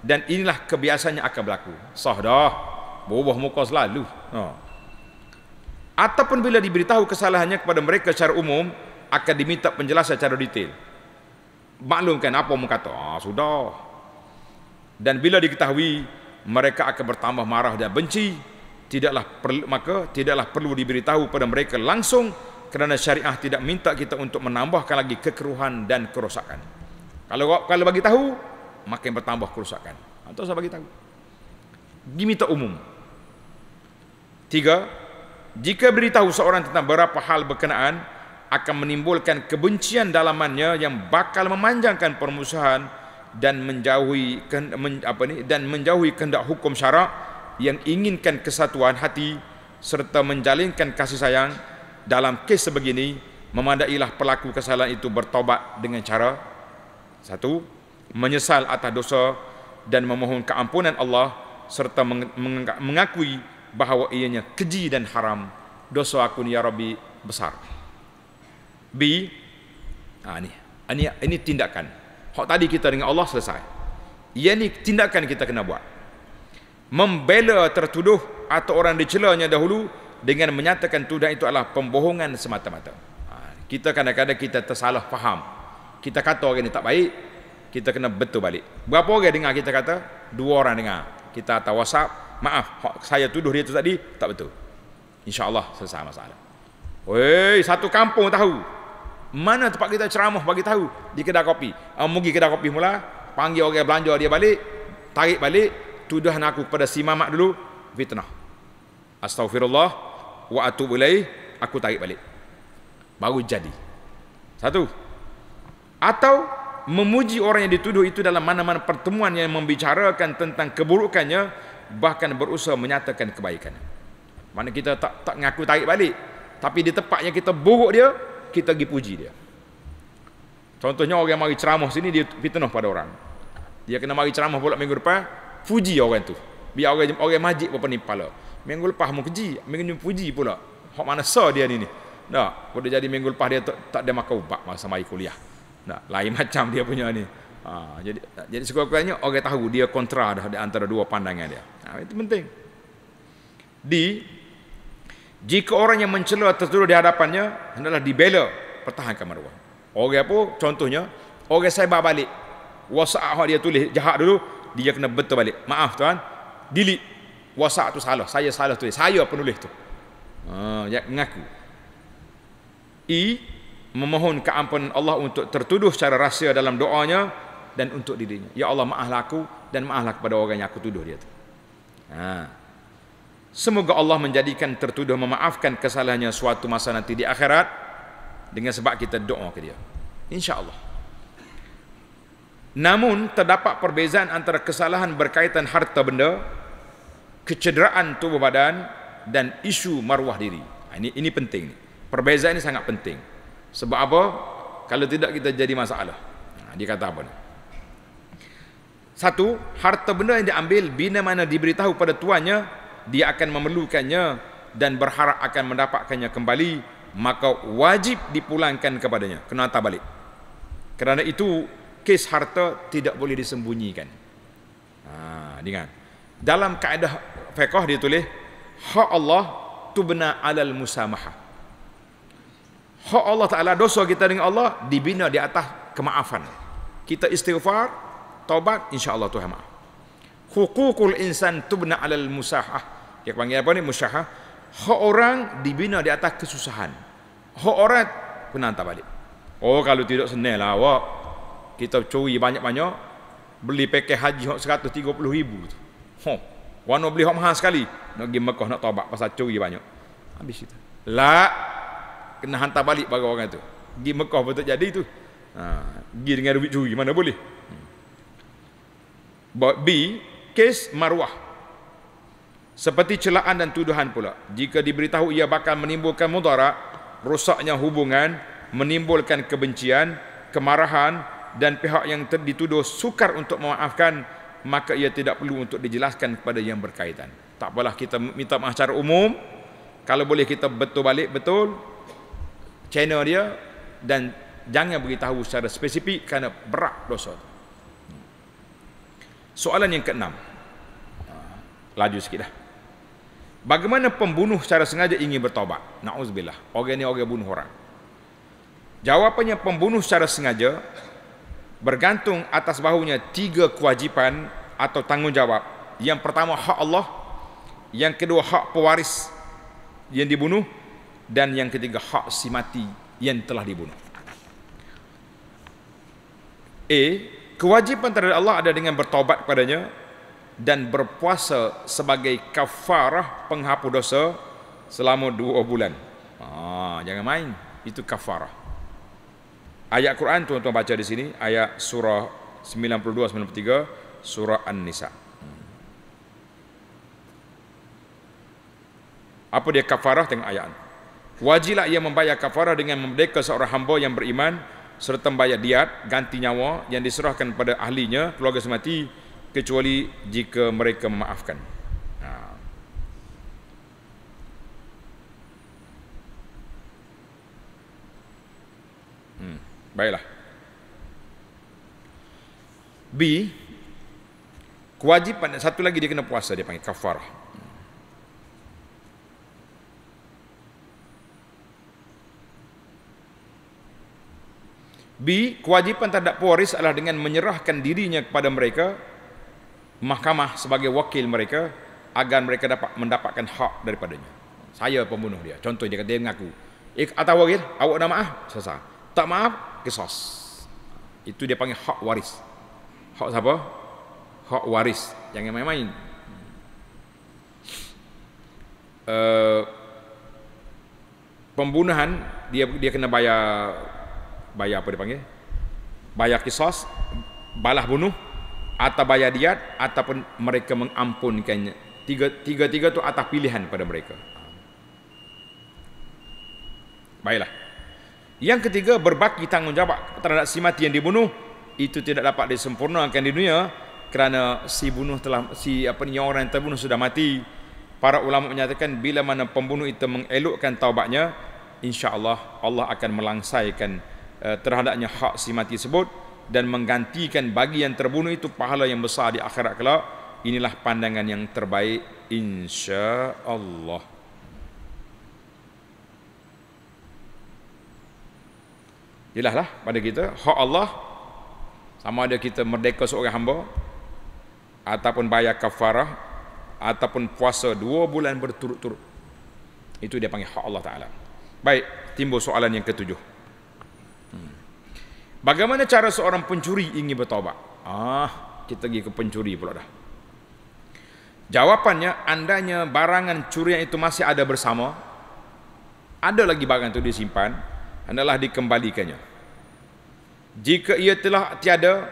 dan inilah kebiasaannya akan berlaku. Sah dah. Berubah muka selalu. Ha. Ataupun bila diberitahu kesalahannya kepada mereka secara umum, akan diminta penjelasan secara detail. Maklumkan apa mu kata. Ah, sudah. Dan bila diketahui, mereka akan bertambah marah dan benci tidaklah perlu, maka tidaklah perlu diberitahu pada mereka langsung kerana syariah tidak minta kita untuk menambahkan lagi kekeruhan dan kerosakan. Kalau kalau bagi tahu makin bertambah kerosakan. Atau ha, saya bagi tahu. Diminta umum. Tiga, jika beritahu seorang tentang berapa hal berkenaan akan menimbulkan kebencian dalamannya yang bakal memanjangkan permusuhan dan menjauhi apa ni dan menjauhi kehendak hukum syarak yang inginkan kesatuan hati serta menjalinkan kasih sayang dalam kes sebegini memandailah pelaku kesalahan itu bertobat dengan cara satu menyesal atas dosa dan memohon keampunan Allah serta mengakui bahawa ianya keji dan haram dosa aku ni ya Rabbi besar B ha, ah, ini, ini, ini tindakan hak tadi kita dengan Allah selesai ia ni tindakan kita kena buat membela tertuduh atau orang dicelanya dahulu dengan menyatakan tuduhan itu adalah pembohongan semata-mata. Ha, kita kadang-kadang kita tersalah faham. Kita kata orang ini tak baik, kita kena betul balik. Berapa orang dengar kita kata? Dua orang dengar. Kita atas WhatsApp, maaf saya tuduh dia itu tadi, tak betul. Insya Allah selesai masalah. Wei, satu kampung tahu. Mana tempat kita ceramah bagi tahu di kedai kopi. Ah, mugi kedai kopi mula, panggil orang belanja dia balik, tarik balik, tuduhan aku kepada si mamak dulu fitnah astagfirullah wa atubu aku tarik balik baru jadi satu atau memuji orang yang dituduh itu dalam mana-mana pertemuan yang membicarakan tentang keburukannya bahkan berusaha menyatakan kebaikannya mana kita tak tak ngaku tarik balik tapi di tempat yang kita buruk dia kita pergi puji dia contohnya orang yang mari ceramah sini dia fitnah pada orang dia kena mari ceramah pula minggu depan puji orang tu. Biar orang orang majik berapa ni kepala. Lah. Minggu lepas mu keji, minggu ni puji pula. Hak mana sa dia ni ni. Nah, boleh jadi minggu lepas dia tak, ada makan ubat masa mai kuliah. Nah, lain macam dia punya ni. Ha, jadi jadi sekurang-kurangnya orang tahu dia kontra dah di antara dua pandangan dia. Nah, ha, itu penting. Di jika orang yang mencela tertuduh di hadapannya hendaklah dibela pertahankan maruah. Orang apa contohnya orang saya balik WhatsApp dia tulis jahat dulu dia kena betul balik maaf tuan delete whatsapp tu salah saya salah tulis saya penulis tu ha mengaku i memohon keampunan Allah untuk tertuduh secara rahsia dalam doanya dan untuk dirinya ya Allah maaflah aku dan maaflah kepada orang yang aku tuduh dia tu ha Semoga Allah menjadikan tertuduh memaafkan kesalahannya suatu masa nanti di akhirat dengan sebab kita doa ke dia. Insya-Allah. Namun terdapat perbezaan antara kesalahan berkaitan harta benda, kecederaan tubuh badan dan isu maruah diri. Ha, ini ini penting. Perbezaan ini sangat penting. Sebab apa? Kalau tidak kita jadi masalah. Ha, dia kata apa? Satu, harta benda yang diambil bina mana diberitahu pada tuannya, dia akan memerlukannya dan berharap akan mendapatkannya kembali, maka wajib dipulangkan kepadanya. Kena hantar balik. Kerana itu kes harta tidak boleh disembunyikan. Ha, dengar. Kan? Dalam kaedah fiqah dia tulis, Hak Allah tubna alal musamaha. Hak Allah Ta'ala dosa kita dengan Allah dibina di atas kemaafan. Kita istighfar, taubat, Insya Allah Tuhan maaf. Hukukul insan tubna alal musaha. Dia panggil apa ni? Musaha. Hak orang dibina di atas kesusahan. Hak orang, penantang balik. Oh kalau tidak senilah awak, kita curi banyak-banyak beli paket haji hok 130 ribu tu. Ho. Wano beli hok mahal sekali. Nak pergi Mekah nak tobat pasal curi banyak. Habis kita. La, kena hantar balik bagi orang tu. Pergi Mekah betul jadi tu. Ha, pergi dengan duit curi mana boleh. Hmm. B, kes marwah. Seperti celaan dan tuduhan pula. Jika diberitahu ia bakal menimbulkan mudarat, rosaknya hubungan, menimbulkan kebencian, kemarahan, dan pihak yang dituduh sukar untuk memaafkan maka ia tidak perlu untuk dijelaskan kepada yang berkaitan tak apalah kita minta maaf secara umum kalau boleh kita betul balik betul channel dia dan jangan beritahu secara spesifik kerana berat dosa soalan yang keenam ha, laju sikit dah bagaimana pembunuh secara sengaja ingin bertobat na'udzubillah orang ni orang bunuh orang jawapannya pembunuh secara sengaja bergantung atas bahunya tiga kewajipan atau tanggungjawab. Yang pertama hak Allah, yang kedua hak pewaris yang dibunuh dan yang ketiga hak si mati yang telah dibunuh. E, Kewajipan terhadap Allah ada dengan bertobat kepadanya dan berpuasa sebagai kafarah penghapus dosa selama dua bulan. Ah, jangan main, itu kafarah. Ayat Quran tuan-tuan baca di sini ayat surah 92 93 surah An-Nisa. Hmm. Apa dia kafarah tengok ayat Wajiblah ia membayar kafarah dengan memerdeka seorang hamba yang beriman serta membayar diat ganti nyawa yang diserahkan pada ahlinya keluarga semati kecuali jika mereka memaafkan. Baiklah. B kewajipan satu lagi dia kena puasa dia panggil kafarah. B kewajipan terhadap pewaris adalah dengan menyerahkan dirinya kepada mereka mahkamah sebagai wakil mereka agar mereka dapat mendapatkan hak daripadanya. Saya pembunuh dia. Contoh dia kata dia mengaku. Eh, atau wakil, awak nak ya? maaf? Sesa. Tak maaf, Kisos, Itu dia panggil hak waris. Hak siapa? Hak waris. Jangan main-main. Uh, pembunuhan dia dia kena bayar bayar apa dia panggil? Bayar kisos, balah bunuh atau bayar diat ataupun mereka mengampunkannya. Tiga tiga tiga tu atas pilihan pada mereka. Baiklah. Yang ketiga berbaki tanggungjawab terhadap si mati yang dibunuh itu tidak dapat disempurnakan di dunia kerana si bunuh telah si apa ni orang yang terbunuh sudah mati. Para ulama menyatakan bila mana pembunuh itu mengelukkan taubatnya, insya-Allah Allah akan melangsaikan uh, terhadapnya hak si mati tersebut dan menggantikan bagi yang terbunuh itu pahala yang besar di akhirat kelak. Inilah pandangan yang terbaik insya-Allah. Jelas lah pada kita hak Allah sama ada kita merdeka seorang hamba ataupun bayar kafarah ataupun puasa dua bulan berturut-turut. Itu dia panggil hak Allah Ta'ala. Baik, timbul soalan yang ketujuh. Hmm. Bagaimana cara seorang pencuri ingin bertawabat? Ah, kita pergi ke pencuri pula dah. Jawapannya, andanya barangan curian itu masih ada bersama, ada lagi barang itu disimpan, hendaklah dikembalikannya. Jika ia telah tiada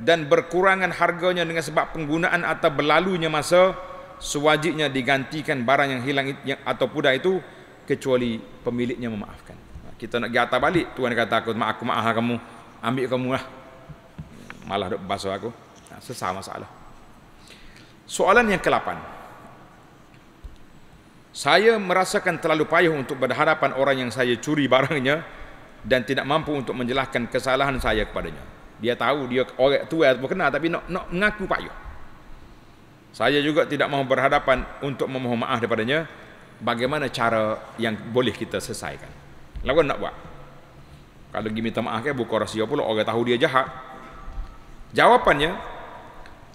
dan berkurangan harganya dengan sebab penggunaan atau berlalunya masa, sewajibnya digantikan barang yang hilang atau pudar itu kecuali pemiliknya memaafkan. Kita nak gata balik, tuan kata aku maaf aku maaf kamu, ambil kamu lah. Malah duk basuh aku. sesama masalah. Soalan yang ke-8. Saya merasakan terlalu payah untuk berhadapan orang yang saya curi barangnya dan tidak mampu untuk menjelaskan kesalahan saya kepadanya. Dia tahu dia orang tua atau kenal tapi nak, nak mengaku payah. Saya juga tidak mahu berhadapan untuk memohon maaf daripadanya. Bagaimana cara yang boleh kita selesaikan? Lawan nak buat. Kalau pergi minta maaf ke buka rahsia pula orang tahu dia jahat. Jawapannya,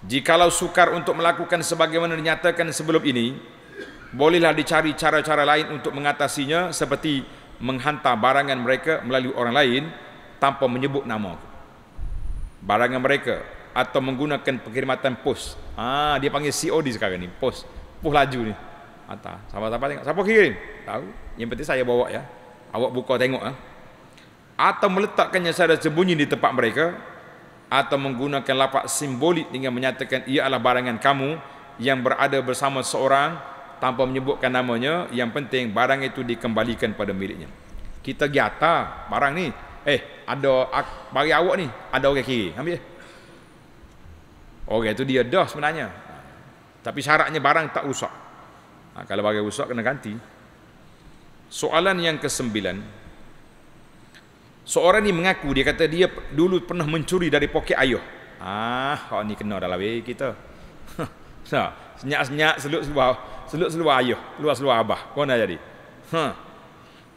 jikalau sukar untuk melakukan sebagaimana dinyatakan sebelum ini, bolehlah dicari cara-cara lain untuk mengatasinya seperti menghantar barangan mereka melalui orang lain tanpa menyebut nama barangan mereka atau menggunakan perkhidmatan pos. Ah, dia panggil COD sekarang ni, pos. Pos laju ni. Hantar. Siapa-siapa tengok. Siapa kirim? Tahu. Yang penting saya bawa ya. Awak buka tengok ah. Atau meletakkannya secara sembunyi di tempat mereka atau menggunakan lapak simbolik dengan menyatakan ia adalah barangan kamu yang berada bersama seorang tanpa menyebutkan namanya yang penting barang itu dikembalikan pada miliknya kita giata barang ni eh ada bagi awak ni ada orang kiri ambil orang itu dia dah sebenarnya tapi syaratnya barang tak rusak ha, kalau barang rusak kena ganti soalan yang kesembilan seorang ni mengaku dia kata dia dulu pernah mencuri dari poket ayuh. ah ha, ni kena dalam kita ha, senyap seluk selut sebab seluar-seluar ayah, seluar-seluar abah. Kau nak jadi? Ha.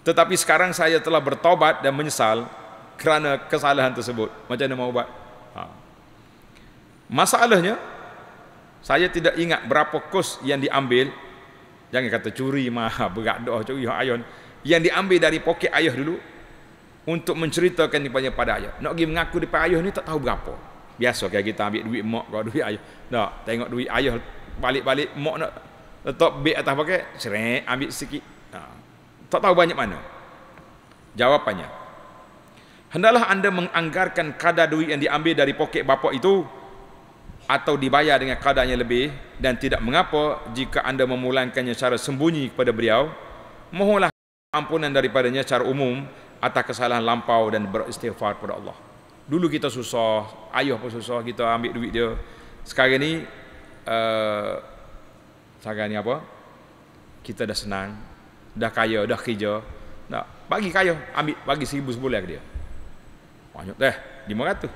Tetapi sekarang saya telah bertobat dan menyesal kerana kesalahan tersebut. Macam mana mau buat? Ha. Masalahnya, saya tidak ingat berapa kos yang diambil. Jangan kata curi, mah, berat doh, curi, ayun. Yang diambil dari poket ayah dulu untuk menceritakan kepada pada ayah. Nak pergi mengaku di ayah ni tak tahu berapa. Biasa kayak kita ambil duit mak kau duit ayah. Tak, tengok duit ayah balik-balik mak nak Letak beg atas paket, serik ambil sikit. Ha. Tak tahu banyak mana. Jawapannya. Hendaklah anda menganggarkan kadar duit yang diambil dari poket bapak itu atau dibayar dengan kadarnya lebih dan tidak mengapa jika anda memulangkannya secara sembunyi kepada beliau mohonlah ampunan daripadanya secara umum atas kesalahan lampau dan beristighfar kepada Allah dulu kita susah ayuh pun susah kita ambil duit dia sekarang ni uh, cara ni apa kita dah senang dah kaya dah kerja nak bagi kaya ambil bagi seribu sebulan ke dia banyak dah lima ratus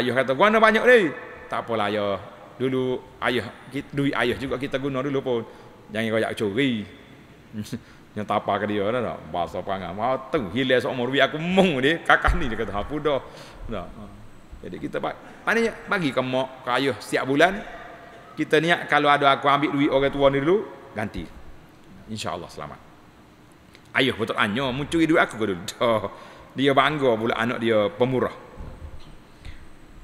ayah kata gua nak banyak ni tak apalah ayah dulu ayah duit ayah juga kita guna dulu pun jangan kaya curi yang tapa ke dia dah dah bahasa perangai mau tu hilang seumur duit aku mung dia kakak ni dia kata hapu dah jadi kita bagi, maknanya bagi kemok mak, setiap bulan kita niat kalau ada aku ambil duit orang tua ni dulu ganti insyaallah selamat ayuh betul anyo ah, mencuri duit aku ke dulu Duh. dia bangga pula anak dia pemurah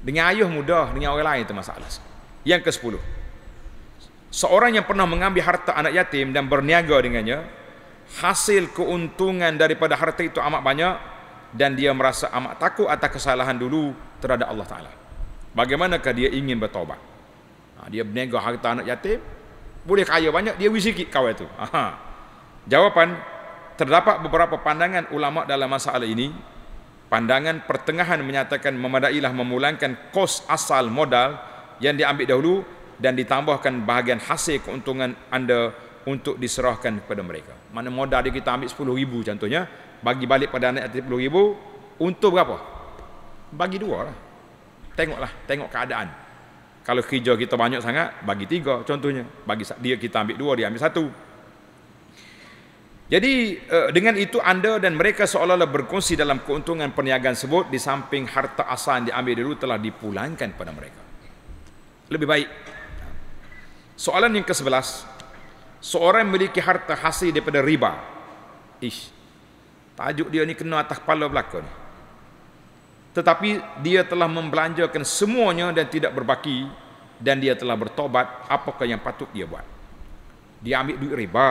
dengan ayuh mudah dengan orang lain itu masalah yang ke-10 seorang yang pernah mengambil harta anak yatim dan berniaga dengannya hasil keuntungan daripada harta itu amat banyak dan dia merasa amat takut atas kesalahan dulu terhadap Allah Ta'ala bagaimanakah dia ingin bertobat Ha, dia berniaga harta anak yatim boleh kaya banyak dia wish kau itu ha. jawapan terdapat beberapa pandangan ulama dalam masalah ini pandangan pertengahan menyatakan memadailah memulangkan kos asal modal yang diambil dahulu dan ditambahkan bahagian hasil keuntungan anda untuk diserahkan kepada mereka mana modal dia kita ambil 10 ribu contohnya bagi balik pada anak yatim 10 ribu untuk berapa? bagi dua lah tengoklah, tengok keadaan kalau hijau kita banyak sangat, bagi tiga contohnya. Bagi dia kita ambil dua, dia ambil satu. Jadi eh, dengan itu anda dan mereka seolah-olah berkongsi dalam keuntungan perniagaan sebut di samping harta asal yang diambil dulu telah dipulangkan pada mereka. Lebih baik. Soalan yang ke-11. Seorang memiliki harta hasil daripada riba. Ish. Tajuk dia ni kena atas kepala belakang tetapi dia telah membelanjakan semuanya dan tidak berbaki dan dia telah bertobat apakah yang patut dia buat dia ambil duit riba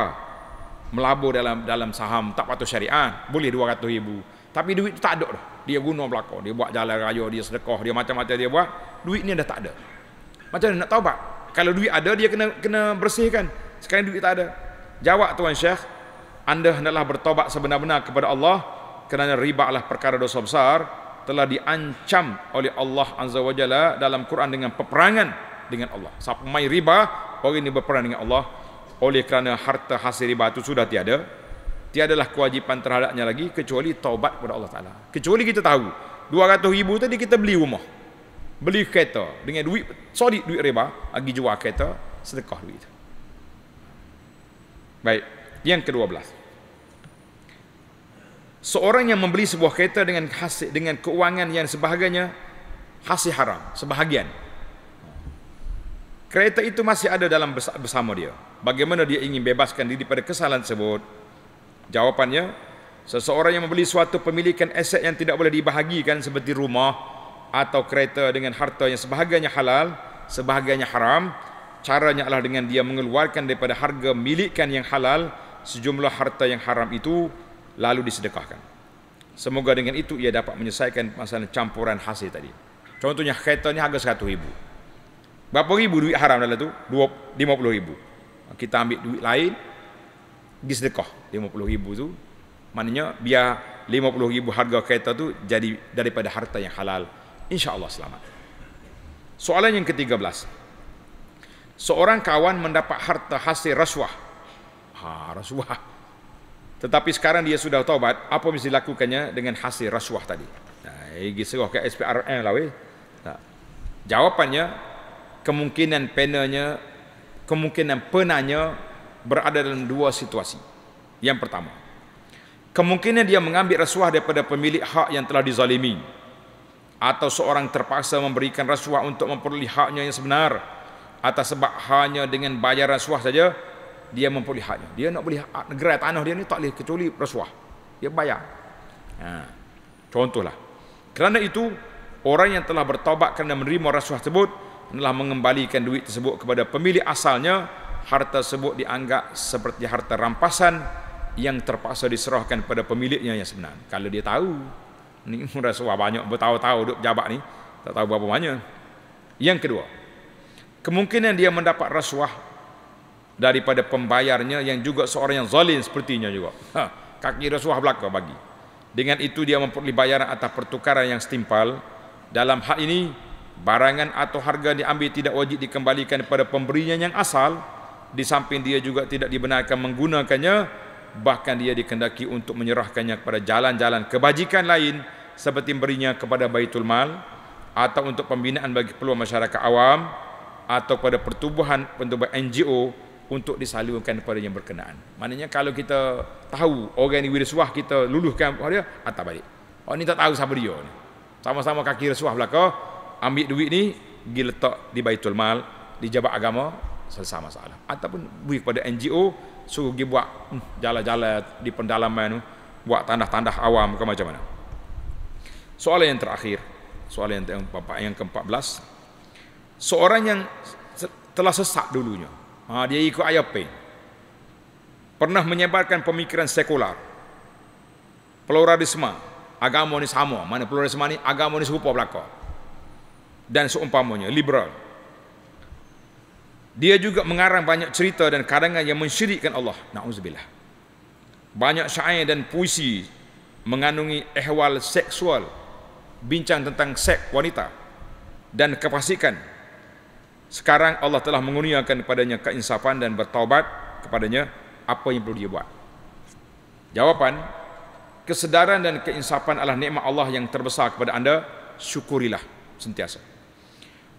melabur dalam dalam saham tak patut syariah boleh 200 ribu tapi duit tak ada dah dia guna belaka dia buat jalan raya dia sedekah dia macam-macam dia buat duit ini dah tak ada macam mana nak taubat kalau duit ada dia kena kena bersihkan sekarang duit tak ada jawab tuan syekh anda hendaklah bertobat sebenar-benar kepada Allah kerana riba adalah perkara dosa besar telah diancam oleh Allah Azza wa Jalla dalam Quran dengan peperangan dengan Allah. Siapa main riba, orang ini berperang dengan Allah oleh kerana harta hasil riba itu sudah tiada. Tiadalah kewajipan terhadapnya lagi kecuali taubat kepada Allah Taala. Kecuali kita tahu 200 ribu tadi kita beli rumah. Beli kereta dengan duit sorry duit riba, pergi jual kereta sedekah duit. Baik, yang ke-12. Seorang yang membeli sebuah kereta dengan hasil, dengan keuangan yang sebahagiannya hasil haram, sebahagian. Kereta itu masih ada dalam bersama dia. Bagaimana dia ingin bebaskan diri pada kesalahan tersebut? Jawapannya, seseorang yang membeli suatu pemilikan aset yang tidak boleh dibahagikan seperti rumah atau kereta dengan harta yang sebahagiannya halal, sebahagiannya haram, caranya adalah dengan dia mengeluarkan daripada harga milikan yang halal sejumlah harta yang haram itu lalu disedekahkan. Semoga dengan itu ia dapat menyelesaikan masalah campuran hasil tadi. Contohnya khaitannya harga satu ribu. Berapa ribu duit haram dalam dua Lima puluh ribu. Kita ambil duit lain, disedekah lima puluh ribu tu. Maknanya biar lima puluh ribu harga kereta tu jadi daripada harta yang halal. Insya Allah selamat. Soalan yang ketiga belas. Seorang kawan mendapat harta hasil rasuah. Ha, rasuah. Tetapi sekarang dia sudah taubat, apa mesti lakukannya dengan hasil rasuah tadi? Nah, pergi serah ke SPRM lah weh. Nah. Jawapannya, kemungkinan penanya, kemungkinan penanya berada dalam dua situasi. Yang pertama, kemungkinan dia mengambil rasuah daripada pemilik hak yang telah dizalimi. Atau seorang terpaksa memberikan rasuah untuk memperoleh haknya yang sebenar. Atas sebab hanya dengan bayar rasuah saja, dia memperlihatnya. Dia nak beli negara tanah dia ni tak boleh kecuali rasuah. Dia bayar. Ha. Contohlah. Kerana itu, orang yang telah bertaubat kerana menerima rasuah tersebut, telah mengembalikan duit tersebut kepada pemilik asalnya, harta tersebut dianggap seperti harta rampasan yang terpaksa diserahkan kepada pemiliknya yang sebenarnya. Kalau dia tahu, ni rasuah banyak bertahun tahu duduk pejabat ni, tak tahu berapa banyak. Yang kedua, kemungkinan dia mendapat rasuah daripada pembayarnya yang juga seorang yang zalim sepertinya juga. Ha, kaki rasuah belaka bagi. Dengan itu dia memperoleh bayaran atas pertukaran yang setimpal. Dalam hal ini, barangan atau harga diambil tidak wajib dikembalikan kepada pemberinya yang asal. Di samping dia juga tidak dibenarkan menggunakannya. Bahkan dia dikendaki untuk menyerahkannya kepada jalan-jalan kebajikan lain seperti berinya kepada Baitul Mal atau untuk pembinaan bagi peluang masyarakat awam atau kepada pertubuhan untuk NGO untuk disalurkan kepada yang berkenaan. Maknanya kalau kita tahu orang ni wira suah kita luluhkan kepada dia, hantar balik. Orang ni tak tahu siapa dia ni. Sama-sama kaki resuah belaka, ambil duit ni, pergi letak di Baitul Mal, di Jabat Agama, selesai masalah. Ataupun beri kepada NGO, suruh pergi buat hmm, jalan-jalan di pendalaman tu, buat tanah-tanah awam ke macam mana. Soalan yang terakhir, soalan yang, yang, yang ke-14, seorang yang telah sesak dulunya, Ha, dia ikut ayah pen. Pernah menyebarkan pemikiran sekular. Pluralisme. Agama ni sama. Mana pluralisme ni? Agama ni serupa belakang. Dan seumpamanya. Liberal. Dia juga mengarang banyak cerita dan kadangan yang mensyirikkan Allah. Na'udzubillah. Banyak syair dan puisi mengandungi ehwal seksual. Bincang tentang seks wanita. Dan kepastikan sekarang Allah telah menguniakan kepadanya keinsafan dan bertaubat kepadanya apa yang perlu dia buat jawapan kesedaran dan keinsafan adalah nikmat Allah yang terbesar kepada anda syukurilah sentiasa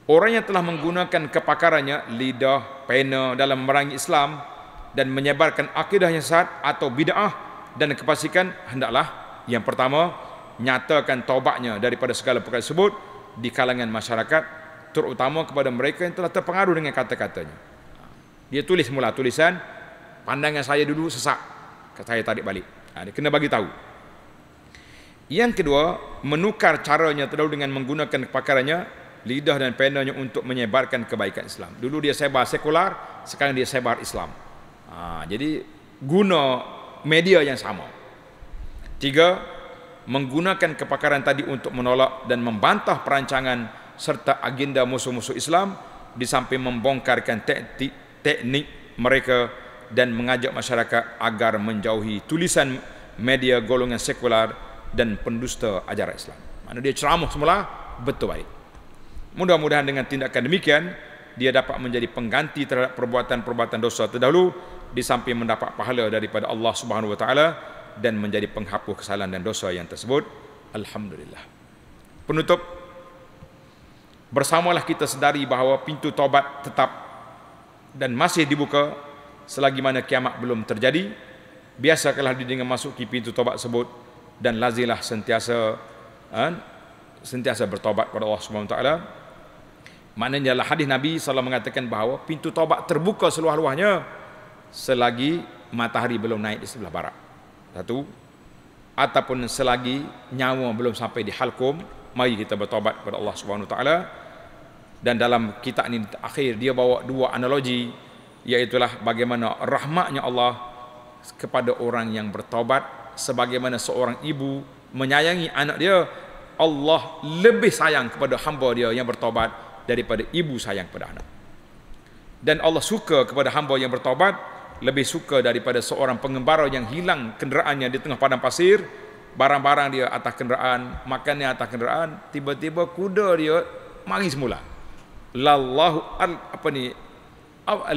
orang yang telah menggunakan kepakarannya lidah pena dalam merangi Islam dan menyebarkan akidah yang sehat atau bid'ah dan kepastikan hendaklah yang pertama nyatakan taubatnya daripada segala perkara tersebut di kalangan masyarakat terutama kepada mereka yang telah terpengaruh dengan kata-katanya. Dia tulis mula tulisan pandangan saya dulu sesak. Saya tarik balik. Ha, dia kena bagi tahu. Yang kedua, menukar caranya terlalu dengan menggunakan pakarannya, lidah dan penanya untuk menyebarkan kebaikan Islam. Dulu dia sebar sekular, sekarang dia sebar Islam. Ha, jadi guna media yang sama. Tiga, menggunakan kepakaran tadi untuk menolak dan membantah perancangan serta agenda musuh-musuh Islam di samping membongkarkan teknik, teknik mereka dan mengajak masyarakat agar menjauhi tulisan media golongan sekular dan pendusta ajaran Islam. Mana dia ceramah semula betul baik. Mudah-mudahan dengan tindakan demikian dia dapat menjadi pengganti terhadap perbuatan-perbuatan dosa terdahulu di samping mendapat pahala daripada Allah Subhanahu Wa Taala dan menjadi penghapus kesalahan dan dosa yang tersebut. Alhamdulillah. Penutup bersamalah kita sedari bahawa pintu taubat tetap dan masih dibuka selagi mana kiamat belum terjadi biasakanlah diri dengan ke pintu taubat tersebut dan lazilah sentiasa eh, sentiasa bertaubat kepada Allah Subhanahu taala maknanya adalah hadis Nabi sallallahu mengatakan bahawa pintu taubat terbuka seluas-luasnya selagi matahari belum naik di sebelah barat satu ataupun selagi nyawa belum sampai di halqum mari kita bertaubat kepada Allah Subhanahu taala dan dalam kitab ini akhir dia bawa dua analogi iaitu bagaimana rahmatnya Allah kepada orang yang bertobat sebagaimana seorang ibu menyayangi anak dia Allah lebih sayang kepada hamba dia yang bertobat daripada ibu sayang kepada anak dan Allah suka kepada hamba yang bertobat lebih suka daripada seorang pengembara yang hilang kenderaannya di tengah padang pasir barang-barang dia atas kenderaan makannya atas kenderaan tiba-tiba kuda dia mari semula lallahu an apa ni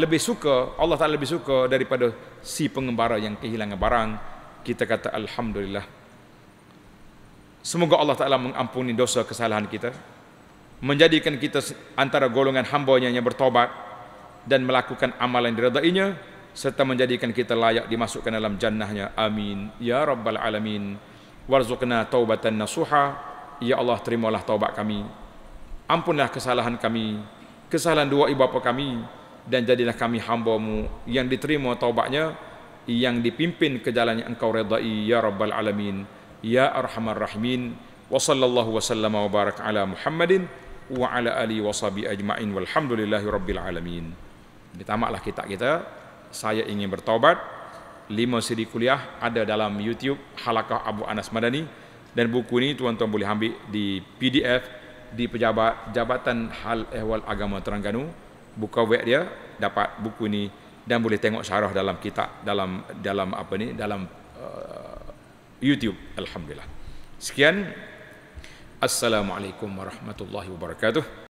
lebih suka Allah Taala lebih suka daripada si pengembara yang kehilangan barang kita kata alhamdulillah semoga Allah Taala mengampuni dosa kesalahan kita menjadikan kita antara golongan hamba-Nya yang bertobat dan melakukan amalan yang diridainya serta menjadikan kita layak dimasukkan dalam jannahnya amin ya rabbal alamin warzuqna taubatan nasuha ya Allah terimalah taubat kami ampunlah kesalahan kami, kesalahan dua ibu bapa kami dan jadilah kami hambaMu yang diterima taubatnya, yang dipimpin ke jalan yang Engkau redai ya Rabbal alamin, ya Arhamar Rahimin. Wa sallallahu wa sallama wa baraka ala Muhammadin wa ala ali wa sabi ajmain walhamdulillahi rabbil alamin. Ditamatlah kitab kita, saya ingin bertaubat. Lima siri kuliah ada dalam YouTube Halakah Abu Anas Madani dan buku ini tuan-tuan boleh ambil di PDF di pejabat Jabatan Hal Ehwal Agama Terengganu buka web dia dapat buku ni dan boleh tengok syarah dalam kitab dalam dalam apa ni dalam uh, YouTube alhamdulillah sekian assalamualaikum warahmatullahi wabarakatuh